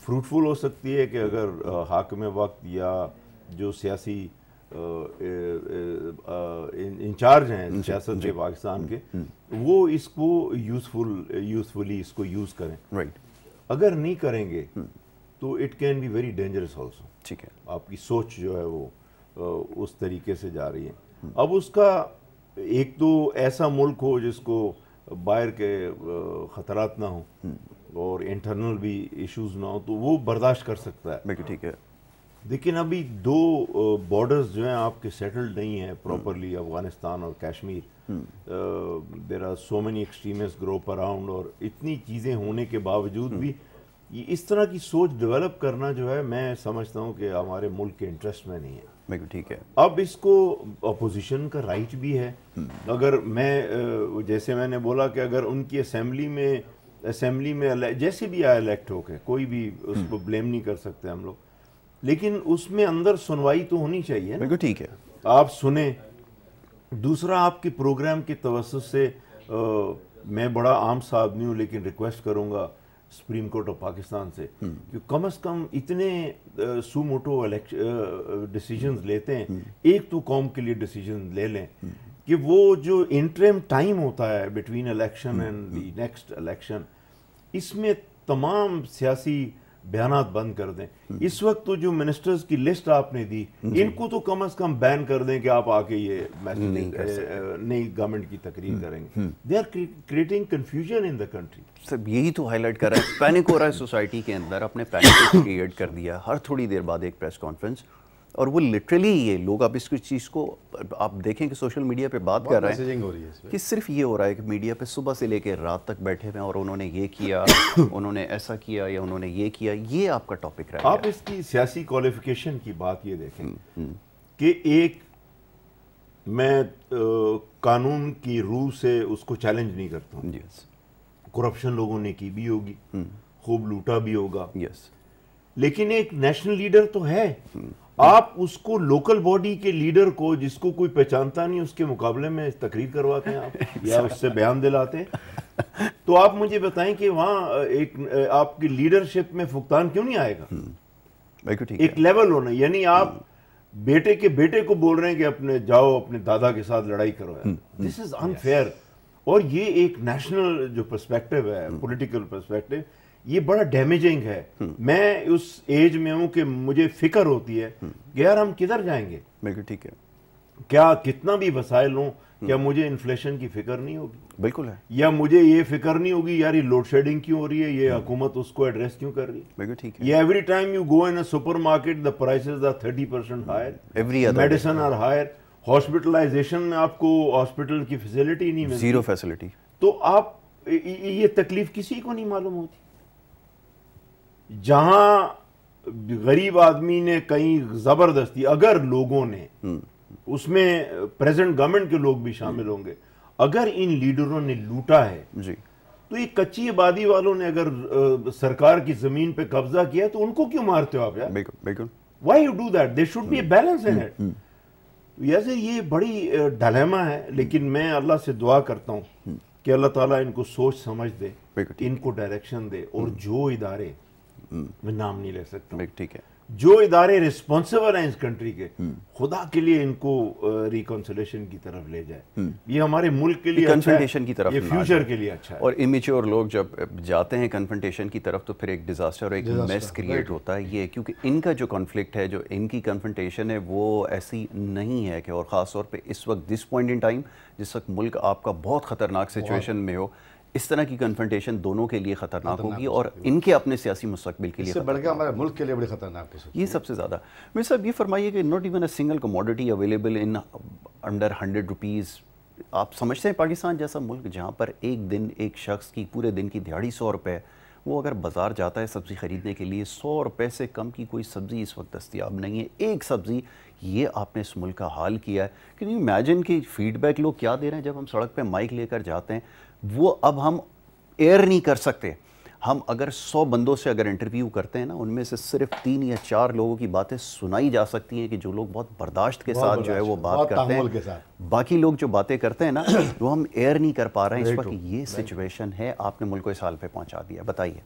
फ्रूटफुल हो सकती है कि अगर हाकम वक्त या जो सियासी इंचार्ज हैं सियासत के पाकिस्तान के हम्म, वो इसको यूज़फुल यूज़फुली इसको यूज़ करें राइट अगर नहीं करेंगे हम्म। तो it can be very dangerous also ठीक है आपकी सोच जो है वो उस तरीके से जा रही है हम्म। अब उसका एक तो ऐसा मुल्क हो जिसको बाहर के ख़तरात ना हो हम्म। और इंटरनल भी इश्यूज ना हो तो वो बर्दाश्त कर सकता है ठीक है लेकिन अभी दो बॉर्डर्स जो हैं आपके सेटल्ड नहीं हैं प्रॉपरली हम्म। अफगानिस्तान और Kashmir there are so many extremist group around और इतनी चीज़ें होने के बावजूद भी हम्म। ये इस तरह की सोच डेवलप करना जो है मैं समझता हूँ कि हमारे मुल्क के इंटरेस्ट में नहीं है बिल्कुल ठीक है अब इसको अपोजिशन का राइट भी है हम्म। अगर मैं जैसे मैंने बोला कि अगर उनकी असेंबली में असेंबली में जैसे भी आया इलेक्ट होके कोई भी उसको ब्लेम नहीं कर सकते हम लोग लेकिन उसमें अंदर सुनवाई तो होनी चाहिए बिल्कुल ठीक है आप सुने दूसरा आपके प्रोग्राम के तवसत से आ, मैं बड़ा आम सा आदमी हूँ लेकिन रिक्वेस्ट करूँगा सुप्रीम कोर्ट ऑफ पाकिस्तान से हम्म। कि कम से कम इतने सुमोटो डिसीजन हम्म। लेते हैं हम्म। एक तो कौम के लिए डिसीजन ले लें कि वो जो इंटरम टाइम होता है between election and next election इसमें तमाम सियासी बयान बंद कर दें इस वक्त तो जो मिनिस्टर्स की लिस्ट आपने दी इनको तो कम अज कम बैन कर दें कि आप आके ये नई गवर्नमेंट की तकरीर हम्म, करेंगे they are creating confusion in the country सब यही तो हाईलाइट कर रहा है पैनिक हो रहा है सोसाइटी के अंदर अपने पैनिक क्रिएट कर दिया हर थोड़ी देर बाद एक प्रेस कॉन्फ्रेंस और वो लिटरली ये लोग आप इस चीज़ को आप देखें कि सोशल मीडिया पे बात कर रहे हैं हो रही है कि सिर्फ ये हो रहा है कि मीडिया पे सुबह से लेकर रात तक बैठे हुए और उन्होंने ये किया [COUGHS] उन्होंने ऐसा किया या उन्होंने ये किया ये आपका टॉपिक रहा आप इसकी सियासी क्वालिफिकेशन की बात ये देखें हम्म, हम्म। कि एक मैं तो, कानून की रूह से उसको चैलेंज नहीं करता हूँ yes. करप्शन लोगों ने की भी होगी हम्म। खूब लूटा भी होगा yes. लेकिन एक नेशनल लीडर तो है आप उसको लोकल बॉडी के लीडर को जिसको कोई पहचानता नहीं उसके मुकाबले में तकरीर करवाते हैं आप [LAUGHS] या उससे बयान दिलाते हैं [LAUGHS] तो आप मुझे बताएं कि वहां एक आपकी लीडरशिप में फुकतान क्यों नहीं आएगा हम्म, एक लेवल होना यानी हम्म। आप बेटे के बेटे को बोल रहे हैं कि अपने जाओ अपने दादा के साथ लड़ाई करो दिस इज अनफेयर और ये एक नेशनल जो पर्सपेक्टिव है पॉलिटिकल हम्म। पर्सपेक्टिव ये बड़ा डैमेजिंग है हम्म। मैं उस एज में हूं कि मुझे फिक्र होती है हम्म। कि यार हम किधर जाएंगे बिल्कुल ठीक है क्या कितना भी वसाइल हो हम्म। क्या मुझे इन्फ्लेशन की फिक्र नहीं होगी बिल्कुल है या मुझे ये फिक्र नहीं होगी यार ये लोड शेडिंग क्यों हो रही है ये हुकूमत उसको एड्रेस क्यों कर रही है बिल्कुल ठीक है ये every time you go in a supermarket the prices are thirty percent higher every medicine are higher hospitalization में आपको हॉस्पिटल की फैसिलिटी नहीं मिलती जीरो फैसिलिटी तो आप ये तकलीफ किसी को नहीं मालूम होती जहां गरीब आदमी ने कहीं जबरदस्ती अगर लोगों ने हम्म। उसमें प्रेजेंट गवर्नमेंट के लोग भी शामिल हम्म। होंगे अगर इन लीडरों ने लूटा है जी तो ये कच्ची आबादी वालों ने अगर आ, सरकार की जमीन पे कब्जा किया तो उनको क्यों मारते हो आप यार बिल्कुल बिल्कुल why you do that they should be balance in it वैसे ये बड़ी डलेमा है लेकिन मैं अल्लाह से दुआ करता हूँ हम्म। कि अल्लाह ताला इनको सोच समझ दे इनको डायरेक्शन दे और जो इदारे मैं नाम नहीं ले सकता ठीक है जो इदारे रिस्पॉन्सिबल हैं इस कंट्री के खुदा के लिए इनको रिकॉन्सोलेशन की तरफ ले जाए हम्म। ये हमारे मुल्क के लिए कन्फ्रंटेशन अच्छा की तरफ ये फ्यूचर के लिए अच्छा है और इमेच्योर लोग जब जाते हैं कन्फ्रंटेशन की तरफ तो फिर एक डिजास्टर और एक मेस क्रिएट होता है ये क्योंकि इनका जो कॉन्फ्लिक्ट है जो इनकी कन्फ्रंटेशन है वो ऐसी नहीं है कि और खासतौर पर इस वक्त दिस पॉइंट इन टाइम जिस वक्त मुल्क आपका बहुत ख़तरनाक सिचुएशन में हो इस तरह की कन्फर्टेशन दोनों के लिए खतरनाक होगी और इनके अपने सियासी मुस्तबिल के लिए बढ़कर हमारे मुल्क के लिए बड़ी खतरनाक हो ये सबसे ज़्यादा मेरे साहब ये फरमाइए कि not even a single commodity available in under hundred rupees आप समझते हैं पाकिस्तान जैसा मुल्क जहाँ पर एक दिन एक शख्स की पूरे दिन की दिहाड़ी सौ रुपये वो अगर बाज़ार जाता है सब्ज़ी ख़रीदने के लिए सौ रुपए से कम की कोई सब्ज़ी इस वक्त दस्तियाब नहीं है एक सब्ज़ी ये आपने इस मुल्क का हाल किया है कि इमेजिन की फ़ीडबैक लोग क्या दे रहे हैं जब हम सड़क पे माइक लेकर जाते हैं वो अब हम एयर नहीं कर सकते हम अगर सौ बंदों से अगर इंटरव्यू करते हैं ना उनमें से सिर्फ तीन या चार लोगों की बातें सुनाई जा सकती हैं कि जो लोग बहुत बर्दाश्त के बहुत साथ बर्दाश्त जो है वो बात करते हैं बाकी लोग जो बातें करते हैं ना [COUGHS] वो हम एयर नहीं कर पा रहे हैं इस वक्त ये सिचुएशन है आपने मुल्क को इस हाल पर पहुँचा दिया बताइए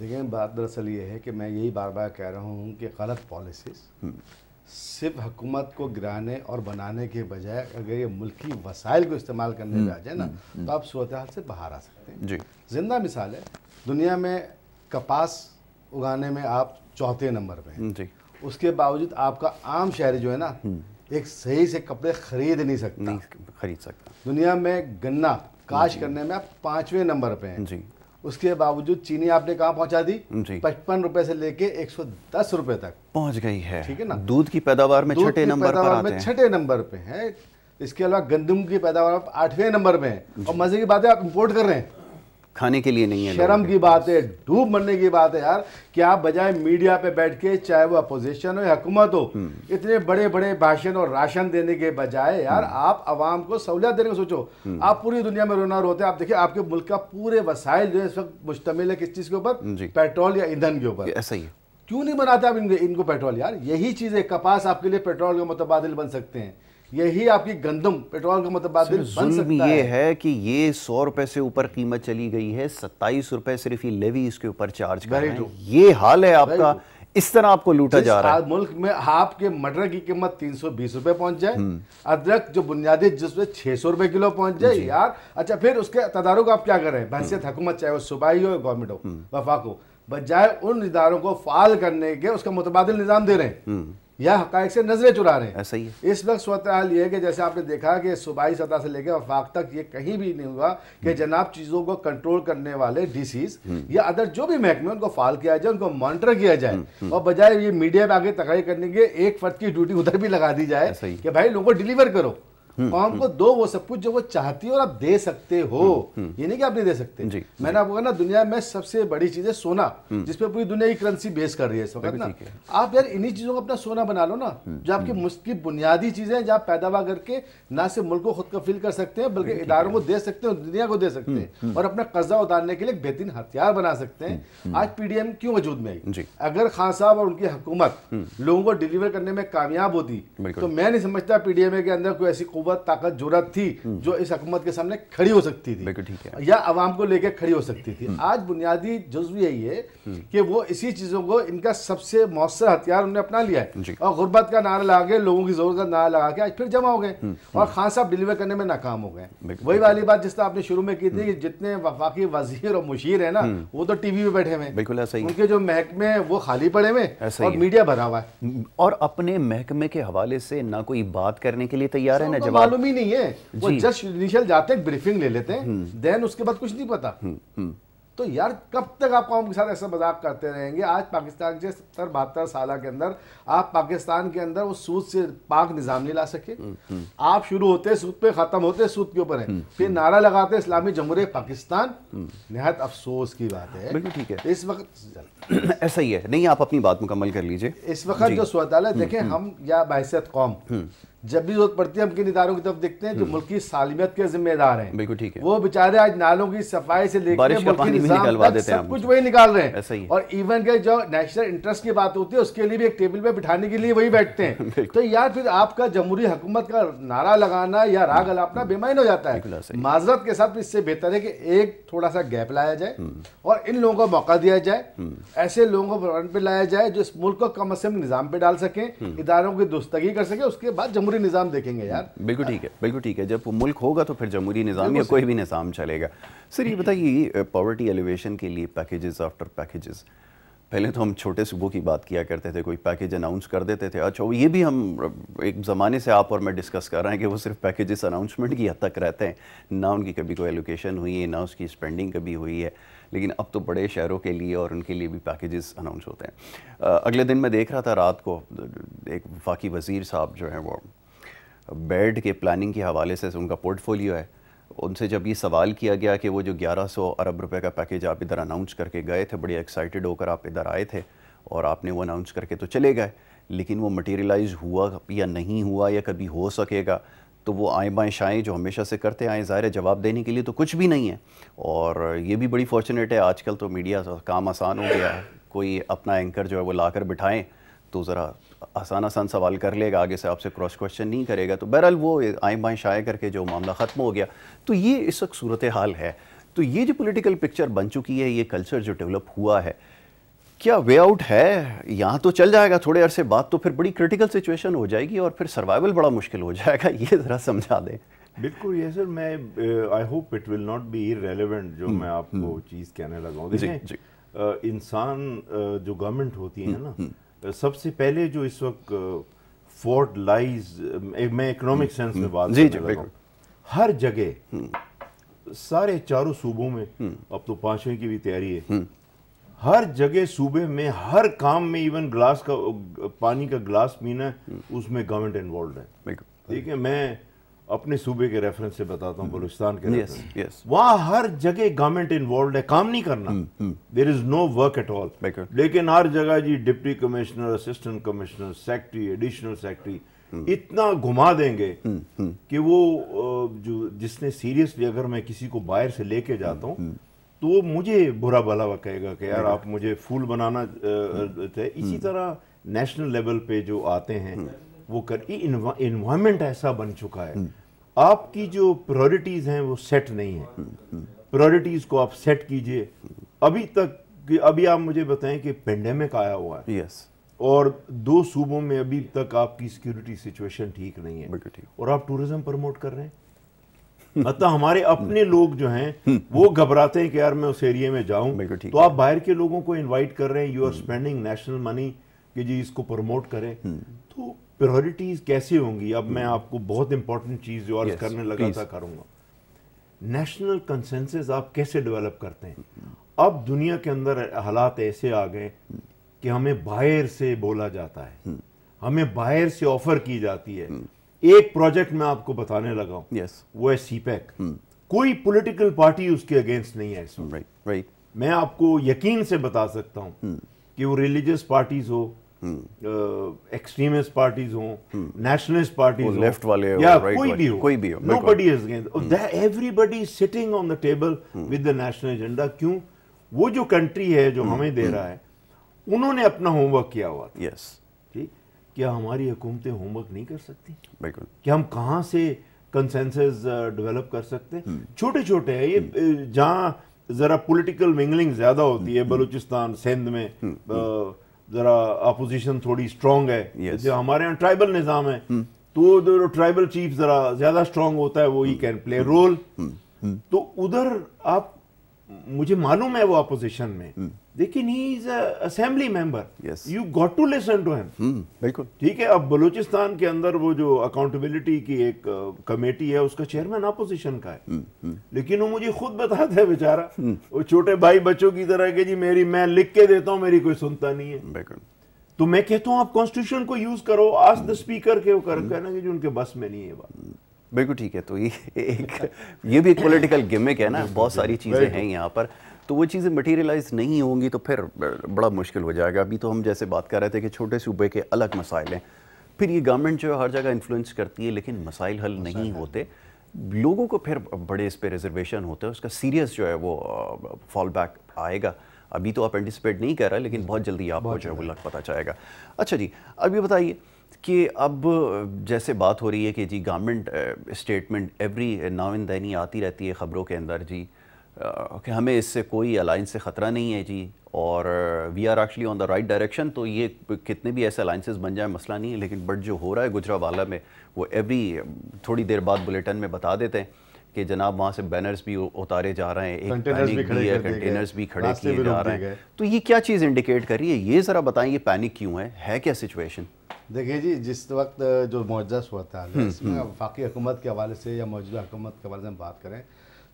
देखिए बात दरअसल ये है कि मैं यही बार बार कह रहा हूँ कि गलत पॉलिसीज़ सिर्फ हुकूमत को गिराने और बनाने के बजाय अगर ये मुल्की वसाइल को इस्तेमाल करने जा हम्म, जाए ना हम्म, हम्म। तो आप सूरत हाल से बाहर आ सकते हैं जी जिंदा मिसाल है दुनिया में कपास उगाने में आप चौथे नंबर पे हैं जी उसके बावजूद आपका आम शहर जो है ना एक सही से कपड़े खरीद नहीं सकता नहीं खरीद सकता दुनिया में गन्ना काश करने में आप पाँचवें नंबर पे हैं जी उसके बावजूद चीनी आपने कहाँ पहुंचा दी पचपन रुपए से लेके एक सौ दस रुपए तक पहुंच गई है ठीक है ना दूध की पैदावार में छठे नंबर पर में छठे नंबर पे है इसके अलावा गंदम की पैदावार आठवें नंबर में है और मजे की बात है आप इम्पोर्ट कर रहे हैं खाने के लिए नहीं है शर्म की बात है डूब मरने की बात है यार कि आप बजाय मीडिया पे बैठ के चाहे वो अपोजिशन हो या हुकूमत हो हम्म। इतने बड़े बड़े भाषण और राशन देने के बजाय यार हम्म। आप आवाम को सहूलियत देने को सोचो हम्म। आप पूरी दुनिया में रोना रोते आप देखिए आपके मुल्क का पूरे वसाइल जो है इस वक्त मुश्तमिल है किस चीज़ के ऊपर पेट्रोल या ईंधन के ऊपर ऐसा ही क्यों नहीं बनाते आप इनको पेट्रोल यार यही चीज है कपास आपके लिए पेट्रोल के मुतबादल बन सकते हैं यही आपकी गंदम पेट्रोल का मुतबादिल मतलब बन सकता ये है।, है कि ये सौ रुपए से ऊपर कीमत चली गई है सत्ताईस रुपए सिर्फ ये लेवी इसके ऊपर चार्ज कर रहे हैं ये हाल है आपका इस तरह आपको लूटा जा रहा है मुल्क में आपके मटर की कीमत तीन सौ बीस रुपए पहुंच जाए हम्म। अदरक जो बुनियादी जिसमें छह सौ रुपए किलो पहुंच जाए यार अच्छा फिर उसके तदारों को आप क्या कर रहे हैं हम्म। हुकूमत चाहे वो सुबाई हो या गवर्नमेंट हो हम्म। वफाक हो बजाय उन इदारों को फाल करने के उसका मुतबादल निज़ाम दे रहे हैं या हक से नजरें चुरा रहे हैं ऐसा ही है इस वक्त सूरत हाल ये है कि जैसे आपने देखा कि सूबाई सतह से लेकर वफाक तक ये कहीं भी नहीं हुआ कि हम्म। जनाब चीज़ों को कंट्रोल करने वाले डीसीज हम्म। या अदर जो भी महकमे उनको फाल किया जाए उनको मॉनिटर किया जाए हम्म, और बजाय ये मीडिया में आगे तकरार करने के एक फर्द की ड्यूटी उधर भी लगा दी जाए कि भाई लोगों को डिलीवर करो कौम हम्म, को हम्म। दो वो सब कुछ जो वो चाहती है और आप दे सकते हो हम्म, ये नहीं कि आप नहीं दे सकते मैंने आपको ना दुनिया में सबसे बड़ी चीज है सोना जिसपे पूरी दुनिया की करेंसी बेस कर रही है इस वक्त ना आप यार इन्हीं चीजों को अपना सोना बना लो ना जो आपकी मुश्किल बुनियादी चीजें हैं जो आप पैदावार करके ना सिर्फ मुल्क को खुद का फील कर सकते हैं बल्कि इदारों को दे सकते हैं दुनिया को दे सकते हैं और अपना कर्जा उतारने के लिए बेहतरीन हथियार बना सकते हैं आज पीडीएम क्यों वजूद में आई अगर खान साहब और उनकी हुकूमत लोगों को डिलीवर करने में कामयाब होती तो मैं नहीं समझता पीडीएम के अंदर कोई ऐसी कुत ताकत जरूरत थी हम्म। जो इस हकूमत के सामने खड़ी हो सकती थी ठीक है या आवाम को लेकर खड़ी हो सकती थी हम्म। आज बुनियादी जज्व यही है हम्म। कि वो इसी चीज़ों को इनका सबसे मौसर हथियार उन्होंने अपना लिया है और गुर्बत का नारा लगा के लोगों की जरूरत का नारा लगा के आज फिर जमा हो गए और खान साहब डिलीवर करने में नाकाम हो गए वही वाली बात जिस तरह आपने शुरू में की थी कि जितने वफाकी वजीर और मुशीर है ना वो तो टीवी पे बैठे हुए बिल्कुल ऐसा ही उनके जो महकमे वो खाली पड़े हुए और मीडिया भरा हुआ है और अपने महकमे के हवाले से ना कोई बात करने के लिए तैयार है ना जवाब मालूम ही नहीं है वो जस्ट इनिशियल जाते हैं ब्रीफिंग ले लेते हैं देन हम्म। उसके बाद कुछ नहीं पता हम्म, हम्म। तो यार कब तक आप कौम के साथ ऐसा मजाक करते रहेंगे आज पाकिस्तान के सत्तर बहत्तर साल के अंदर आप पाकिस्तान के अंदर वो सूद से पाक निज़ाम नहीं ला सके आप शुरू होते सूद पे ख़त्म होते सूद के ऊपर है फिर नारा लगाते इस्लामी जमहूर पाकिस्तान नहायत अफसोस की बात है बिल्कुल ठीक है इस वक्त [CLEARS THROAT] ऐसा ही है नहीं आप अपनी बात मुकम्मल कर लीजिए इस वक्त जो सूरत देखें हम या बहसीत कौम जब भी जरूरत पड़ती है हम किन इदारों की तरफ देखते हैं जो हम्म। मुल्क की सालमियत के जिम्मेदार हैं बिल्कुल ठीक है वो बेचारे आज नालों की सफाई से लेकर कुछ वही निकाल रहे हैं और इवन के जो नेशनल इंटरेस्ट की बात होती है उसके लिए भी एक टेबल पे बिठाने के लिए वही बैठते हैं [LAUGHS] तो यार फिर आपका जमहूरी हुकूमत का नारा लगाना या राग हाँ। अलापना बेमाइन हो जाता है माजरत के साथ इससे बेहतर है कि एक थोड़ा सा गैप लाया जाए हम्म। और इन लोगों को मौका दिया जाए हम्म। ऐसे लोगों को फ्रंट पे लाया जाए जो इस मुल्क को कम अज कम निज़ाम पे डाल सके इदारों की दुस्तगी कर सके उसके बाद जमुई जमहूरी निज़ाम देखेंगे यार बिल्कुल ठीक है बिल्कुल ठीक है जब मुल्क होगा तो फिर जमहूरी निज़ाम या कोई भी निज़ाम चलेगा सर ये बताइए पॉवर्टी एलिवेशन के लिए पैकेजेस आफ्टर पैकेजेस पहले तो हम छोटे सूबों की बात किया करते थे कोई पैकेज अनाउंस कर देते थे अच्छा ये भी हम एक ज़माने से आप और मैं डिस्कस कर रहे हैं कि वो सिर्फ पैकेजेस अनाउंसमेंट की हद तक रहते हैं ना उनकी कभी कोई एलोकेशन हुई है ना उसकी स्पेंडिंग कभी हुई है लेकिन अब तो बड़े शहरों के लिए और उनके लिए भी पैकेजेस अनाउंस होते हैं अगले दिन मैं देख रहा था रात को एक वफाकी वज़ीर साहब जो हैं वो बेड के प्लानिंग के हवाले से उनका पोर्टफोलियो है उनसे जब ये सवाल किया गया कि वो जो 1100 अरब रुपए का पैकेज आप इधर अनाउंस करके गए थे बड़े एक्साइटेड होकर आप इधर आए थे और आपने वो अनाउंस करके तो चले गए लेकिन वो मटेरियलाइज हुआ या नहीं हुआ या कभी हो सकेगा तो वो आए बाएँ शाएँ जो हमेशा से करते आए ज़ाहिर जवाब देने के लिए तो कुछ भी नहीं है और ये भी बड़ी फॉर्चुनेट है आजकल तो मीडिया काम आसान हो गया है कोई अपना एंकर जो है वो ला कर तो ज़रा आसान आसान सवाल कर लेगा आगे से आपसे क्रॉस क्वेश्चन नहीं करेगा तो बहरहाल वो आए बाएँ शाये करके जो मामला ख़त्म हो गया तो ये इस वक्त सूरत हाल है तो ये जो पोलिटिकल पिक्चर बन चुकी है ये कल्चर जो डेवलप हुआ है क्या वे आउट है यहाँ तो चल जाएगा थोड़े अरसे बाद तो फिर बड़ी क्रिटिकल सिचुएशन हो जाएगी और फिर सर्वाइवल बड़ा मुश्किल हो जाएगा ये ज़रा समझा दें बिल्कुल ये सर मैं I hope it will not be irrelevant जो हम्म, मैं आपको हम्म। चीज़ कहने लगा uh, इंसान uh, जो गवर्नमेंट होती है हम्म, ना सबसे पहले जो इस वक्त फोर्ट लाइज मैं इकोनॉमिक हम्म, सेंस में हम्म। बात जी जी हर जगह हम्म। सारे चारों सूबों में अब तो पांचवें की भी तैयारी है हर जगह सूबे में हर काम में इवन ग्लास का पानी का ग्लास पीना उसमें गवर्नमेंट इन्वॉल्व है ठीक है मैं अपने सूबे के रेफरेंस से बताता हूँ हम्म। बलुचिस्तान के yes, yes. वहाँ हर जगह गवर्नमेंट इन्वॉल्व है काम नहीं करना there is no work at all लेकिन हर जगह जी deputy commissioner assistant commissioner secretary additional secretary इतना घुमा देंगे हम्म, हम्म। कि वो जो जिसने सीरियसली अगर मैं किसी को बाहर से लेके जाता हूँ तो वो मुझे बुरा भला कहेगा कि यार आप मुझे फूल बनाना थे इसी तरह नेशनल लेवल पे जो आते हैं वो कर इन्वायरमेंट ऐसा बन चुका है आपकी जो प्रायोरिटीज हैं वो सेट नहीं है प्रायोरिटीज को आप सेट कीजिए अभी तक कि अभी आप मुझे बताएं कि पेंडेमिक आया हुआ है यस और दो सूबों में अभी तक आपकी सिक्योरिटी सिचुएशन ठीक नहीं है और आप टूरिज्म प्रमोट कर रहे हैं अतः हमारे अपने लोग जो हैं वो घबराते हैं कि यार मैं उस एरिया में जाऊं तो आप बाहर के लोगों को इनवाइट कर रहे हैं you are spending national money कि जी इसको प्रमोट करें हम्म। तो प्रायोरिटीज़ कैसे होंगी अब मैं hmm. आपको बहुत इंपॉर्टेंट चीज़ जो अर्ज yes, करने लगा था करूंगा नेशनल कंसेंसस आप कैसे डेवलप करते हैं hmm. अब दुनिया के अंदर हालात ऐसे आ गए hmm. कि हमें बाहर से बोला जाता है हमें बाहर से ऑफर की जाती है एक प्रोजेक्ट मैं आपको बताने लगा हूं yes. वो है सीपैक e कोई पॉलिटिकल पार्टी उसके अगेंस्ट नहीं है इसमें right, right. मैं आपको यकीन से बता सकता हूँ कि वो रिलीजियस पार्टीज हो एक्सट्रीमिस्ट पार्टीज हो नेशनलिस्ट पार्टीज लेफ्ट वाले या कोई भी हो कोई भी हो nobody is against everybody sitting on the table with the national agenda क्यों वो जो कंट्री है जो hmm. हमें दे hmm. रहा है उन्होंने अपना होमवर्क किया हुआ था यस ठीक क्या हमारी हुकूमतें होमवर्क नहीं कर सकती बिल्कुल क्या हम कहाँ से कंसेंसस डेवलप uh, कर सकते हैं hmm. छोटे छोटे हैं ये uh, जहाँ जरा पॉलिटिकल मिंगलिंग ज्यादा होती है बलूचिस्तान सिंध में uh, ज़रा अपोजिशन थोड़ी स्ट्रांग है yes. जो हमारे यहाँ ट्राइबल निज़ाम है हम्म। तो जो ट्राइबल चीफ ज़रा ज़्यादा स्ट्रांग होता है वो ही कैन प्ले रोल तो उधर आप मुझे मालूम है वो अपोजिशन में लेकिन he is assembly member you got to listen to him बिल्कुल ठीक है अब बलूचिस्तान के अंदर वो जो अकाउंटेबिलिटी की एक कमेटी है उसका चेयरमैन अपोजिशन का है हम्म, हम्म। लेकिन वो मुझे खुद बताता है बेचारा हम्म। वो छोटे भाई बच्चों की तरह के जी मेरी मैं लिख के देता हूँ मेरी कोई सुनता नहीं है बिल्कुल तो मैं कहता हूँ आप कॉन्स्टिट्यूशन को यूज करो आज द स्पीकर के वो कर कहना कि जी उनके बस में नहीं है बात बिल्कुल ठीक है तो ये एक ये भी एक पॉलिटिकल गिमिक है ना बहुत सारी चीज़ें हैं यहाँ पर तो वो चीज़ें मटेरियलाइज नहीं होंगी तो फिर बड़ा मुश्किल हो जाएगा अभी तो हम जैसे बात कर रहे थे कि छोटे सूबे के अलग मसाइल हैं फिर ये गवर्नमेंट जो है हर जगह इन्फ्लुएंस करती है लेकिन मसाइल हल नहीं होते लोगों को फिर बड़े इस पर रिजर्वेशन होते हैं उसका सीरियस जो है वो फॉल बैक आएगा अभी तो आप एंटिसिपेट नहीं कर रहे लेकिन बहुत जल्दी आपको जो है वो लग पता चाहेगा अच्छा जी अब ये बताइए कि अब जैसे बात हो रही है कि जी government statement every now then आती रहती है ख़बरों के अंदर जी uh, कि हमें इससे कोई अलाइंस से ख़तरा नहीं है जी और we are actually on the right direction तो ये कितने भी ऐसे अलाइंसेज बन जाए मसला नहीं है लेकिन बट जो हो रहा है गुजरावाला में वो एवरी uh, थोड़ी देर बाद बुलेटिन में बता देते हैं कि जनाब वहाँ से बैनर्स भी उतारे जा रहे हैं एक पैनिक भी है कंटेनर्स भी खड़े किए जा रहे हैं तो ये क्या चीज़ इंडिकेट कर रही है ये ज़रा बताएं ये पैनिक क्यों है है क्या सिचुएशन देखिए जी जिस वक्त जो मुआवजा हुआ था हम्म, इसमें हम्म। वफाकी हुकूमत के हवाले से या मौजूदा हुकूमत के हवाले से हम बात करें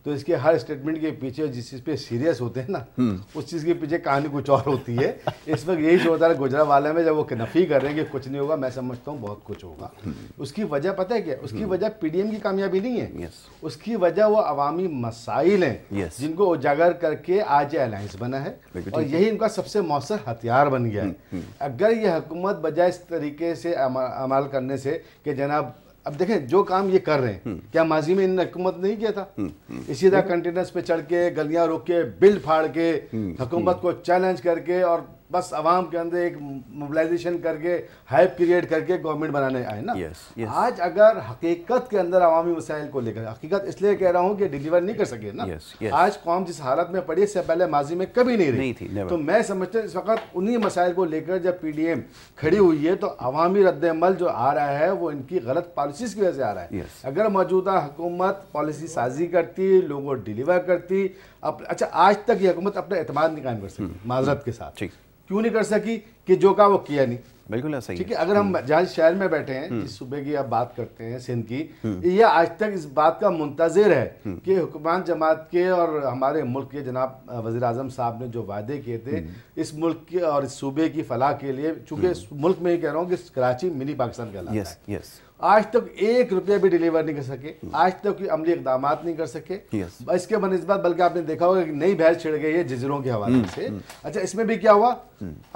तो इसके हर स्टेटमेंट के पीछे जिस चीज़ पे सीरियस होते हैं ना हम्म। उस चीज़ के पीछे कहानी कुछ और होती है इस वक्त यही जो होता है गुजरा वाले में जब वो नफी कर रहे हैं कि कुछ नहीं होगा मैं समझता हूँ बहुत कुछ होगा हम्म। उसकी वजह पता है क्या उसकी हम्म। वजह पीडीएम की कामयाबी नहीं है उसकी वजह वो अवामी मसाइल हैं जिनको उजागर करके आज ये अलायंस बना है और यही इनका सबसे मौसर हथियार बन गया है अगर ये हुकूमत बजाय इस तरीके से अमल करने से कि जनाब अब देखें जो काम ये कर रहे हैं हम्म। क्या माजी में इन हुकूमत नहीं किया था हम्म, हम्म। इसी तरह कंटेनर्स पे चढ़ के गलियां रोक के बिल फाड़ के हुकूमत को चैलेंज करके और बस आवाम के अंदर एक मोबलाइजेशन करके हाइप क्रिएट करके गवर्नमेंट बनाने आए ना yes, yes. आज अगर हकीकत के अंदर अवामी मसाइल को लेकर हकीकत इसलिए कह रहा हूँ कि डिलीवर नहीं कर सके ना yes, yes. आज कौम जिस हालत में पड़ी इससे पहले माजी में कभी नहीं रही नहीं थी never. तो मैं समझता हूँ इस वक्त उन्हीं मसाइल को लेकर जब पी डी एम खड़ी हुई है तो अवामी रद्दमल जो आ रहा है वो इनकी गलत पॉलिसीज़ की वजह से आ रहा है yes. अगर मौजूदा हुकूमत पॉलिसी साजी करती लोगों को डिलीवर करती अच्छा आज तक ये हुकूमत अपना अतमाद नहीं कायम कर सकती hmm. माजरत के साथ क्यों नहीं कर सकी कि जो का वो किया नहीं बिल्कुल सही ठीक है अगर हम हम्म। जहाँ शहर में बैठे हैं हम्म। जिस सूबे की आप बात करते हैं सिंध की हम्म। यह आज तक इस बात का मुंतजर है कि हुक्मरान जमात के और हमारे मुल्क के जनाब वजीर अजम साहब ने जो वादे किए थे इस मुल्क के और इस सूबे की फलाह के लिए चूंकि मुल्क में ही कह रहा हूँ कि कराची मिनी पाकिस्तान कहलाता है आज तक एक रुपया भी डिलीवर नहीं कर सके आज तक कोई अमली इकदाम नहीं कर सके इसके बनस्बत बल्कि आपने देखा होगा कि नई बहस छिड़ गई है जजरों के हवाले हम्म, से हम्म। अच्छा इसमें भी क्या हुआ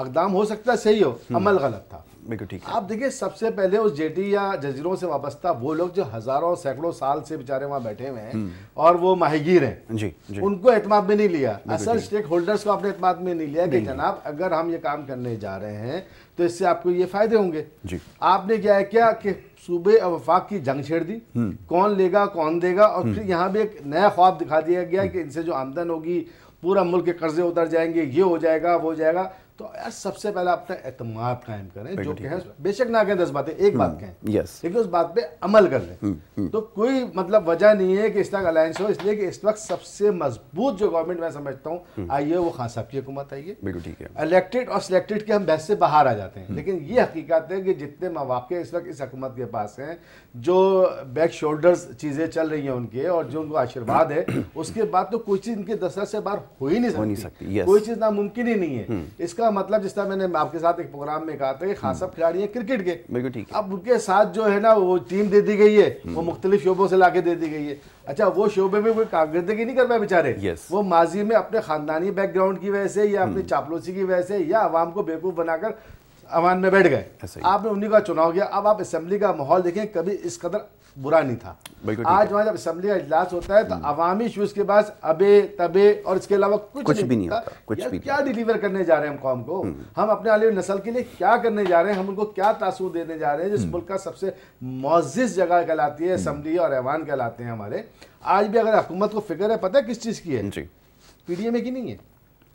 अकदाम हो सकता है सही हो हम्म। अमल गलत था ठीक आप देखिए सबसे पहले उस जेटी या जजीरों से वाबस्ता वो लोग जो हजारों सैकड़ों साल से बेचारे वहां बैठे हुए हैं और वो माहिगीर हैं जी, जी उनको एतमाद में नहीं लिया असल स्टेक होल्डर्स को आपने एतमाद में नहीं लिया कि जनाब अगर हम ये काम करने जा रहे हैं तो इससे आपको ये फायदे होंगे जी आपने क्या है क्या कि सूबे अवफाक वफाक की जंग छेड़ दी हम्म। कौन लेगा कौन देगा और हम्म। फिर यहाँ भी एक नया ख्वाब दिखा दिया गया हम्म। कि इनसे जो आमदन होगी पूरा मुल्क के कर्जे उतर जाएंगे ये हो जाएगा वो हो जाएगा तो यार सबसे पहले अपना एतमाद कायम करें जो कहें बेशक ना कहें दस बातें एक बात हम्म, कहें लेकिन उस बात पे अमल कर लें हम्म, हम्म। तो कोई मतलब वजह नहीं है कि इस तरह अलायंस हो इसलिए कि इस वक्त सबसे मजबूत जो गवर्नमेंट मैं समझता हूँ आई है वो खान साहब की हुकूमत आई है ठीक है इलेक्टेड और सिलेक्टेड के हम बहस से बाहर आ जाते हैं लेकिन ये हकीकत है कि जितने मौाक़े इस वक्त इस हकूमत के पास हैं जो बैक शोल्डर्स चीज़ें चल रही हैं उनके और जो उनको आशीर्वाद है [COUGHS] उसके बाद तो कोई चीज़ इनके दशा से बाहर हो ही नहीं सकती कोई चीज़ नामुमकिन ही नहीं है इसका का मतलब जिस तरह मैंने आपके साथ एक प्रोग्राम में कहा था कि खास सब हम्म। खिलाड़ी हैं क्रिकेट के बिल्कुल ठीक अब उनके साथ जो है ना वो टीम दे दी गई है हम्म। वो मुख्तलिफ शोबों से लाके दे दी गई है अच्छा वो शोबे में कोई कारकर्दगी नहीं कर पाए बेचारे yes. वो माजी में अपने खानदानी बैकग्राउंड की वजह से या अपनी हम्म। चापलोसी की वजह से या आवाम को बेवकूफ़ बनाकर अवान में बैठ गए आपने उन्हीं का चुनाव किया अब आप असेंबली का माहौल देखें कभी इस कदर बुरा नहीं था आज वहाँ जब असम्बली का इजलास होता है तो हम्म। अवामी शूज के पास अबे तबे और इसके अलावा कुछ, कुछ नहीं भी नहीं होता कुछ भी क्या डिलीवर करने जा रहे हैं हम कौम को हम्म। हम अपने वाले नस्ल के लिए क्या करने जा रहे हैं हम उनको क्या तासुर देने जा रहे हैं जिस हम्म। मुल्क का सबसे मोजिज़ जगह कहलाती है असम्बली और ऐवान कहलाते हैं हमारे आज भी अगर हुकूमत को फिक्र है पता है किस चीज़ की है पी डी एम ए की नहीं है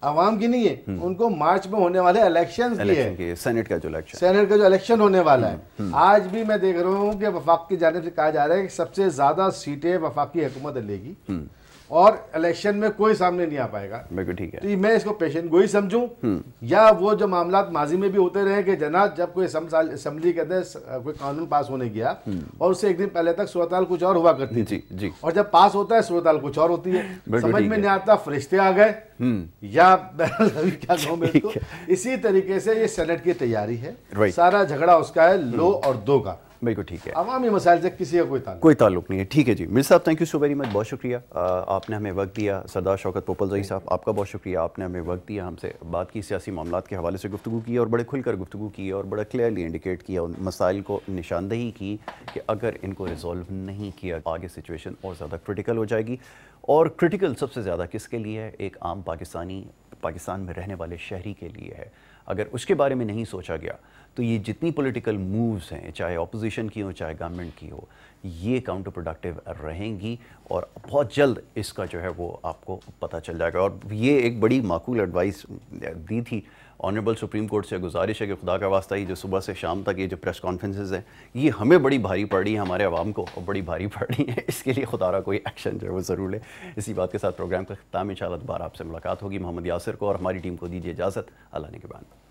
आवाम की नहीं है हम्म। उनको मार्च में होने वाले इलेक्शन की है सेनेट का जो इलेक्शन सेनेट का जो इलेक्शन होने वाला है हम्म, हम्म। आज भी मैं देख रहा हूँ कि वफाक की जानब से कहा जा रहा है कि सबसे ज्यादा सीटें वफाकी हुकूमत लेगी और इलेक्शन में कोई सामने नहीं आ पाएगा बिल्कुल ठीक है तो मैं इसको पेशेंट गोई समझूं हम्म। या वो जो मामला माजी में भी होते रहे कि जनाब जब कोई असम्बली के अंदर कोई कानून पास होने गया हम्म। और उससे एक दिन पहले तक सूरताल कुछ और हुआ करती थी जी जी। और जब पास होता है सूरताल कुछ और होती है समझ में नहीं आता फरिश्ते आ गए हम्म। या क्या कहूँ मेरे इसी तरीके से ये सेनेट की तैयारी है सारा झगड़ा उसका है लो और दो का बिल्कुल ठीक है अवामी मसाइल से किसी का कोई ताल्लुक कोई ताल्लुक नहीं है ठीक है जी मिर्जा साहब thank you so very much बहुत शुक्रिया आपने हमें वक्त दिया सरदार शौकत पोपल जई साहब आपका बहुत शुक्रिया आपने हमें वक्त दिया हमसे बात की सियासी मामला के हवाले से गुफ्तु की और बड़े खुलकर गुफ्तु की और बड़ा क्लियरली इंडिकेट किया उन मसाइल को निशानदही की कि अगर इनको रिजॉल्व नहीं किया आगे सिचुएशन और ज़्यादा क्रिटिकल हो जाएगी और क्रिटिकल सबसे ज़्यादा किसके लिए है एक आम पाकिस्तानी पाकिस्तान में रहने वाले शहरी के लिए है अगर उसके बारे में नहीं सोचा गया तो ये जितनी पॉलिटिकल मूव्स हैं चाहे ऑपोजिशन की हो चाहे गवर्नमेंट की हो ये काउंटर प्रोडक्टिव रहेंगी और बहुत जल्द इसका जो है वो आपको पता चल जाएगा और ये एक बड़ी माकूल एडवाइस दी थी ऑनरेबल सुप्रीम कोर्ट से गुजारिश है कि खुदा का वास्ता ये जो सुबह से शाम तक ये जो प्रेस कॉन्फ्रेंसेज हैं ये हमें बड़ी भारी पड़ रही है हमारे आवाम को और बड़ी भारी पड़ रही है इसके लिए खुदा कोई एक्शन जो है वो ज़रूर ले इसी बात के साथ प्रोग्राम का खत्म इन दोबारा आपसे मुलाकात होगी मोहम्मद यासर को और हमारी टीम को दीजिए इजाज़त अल्लाह ने के बाद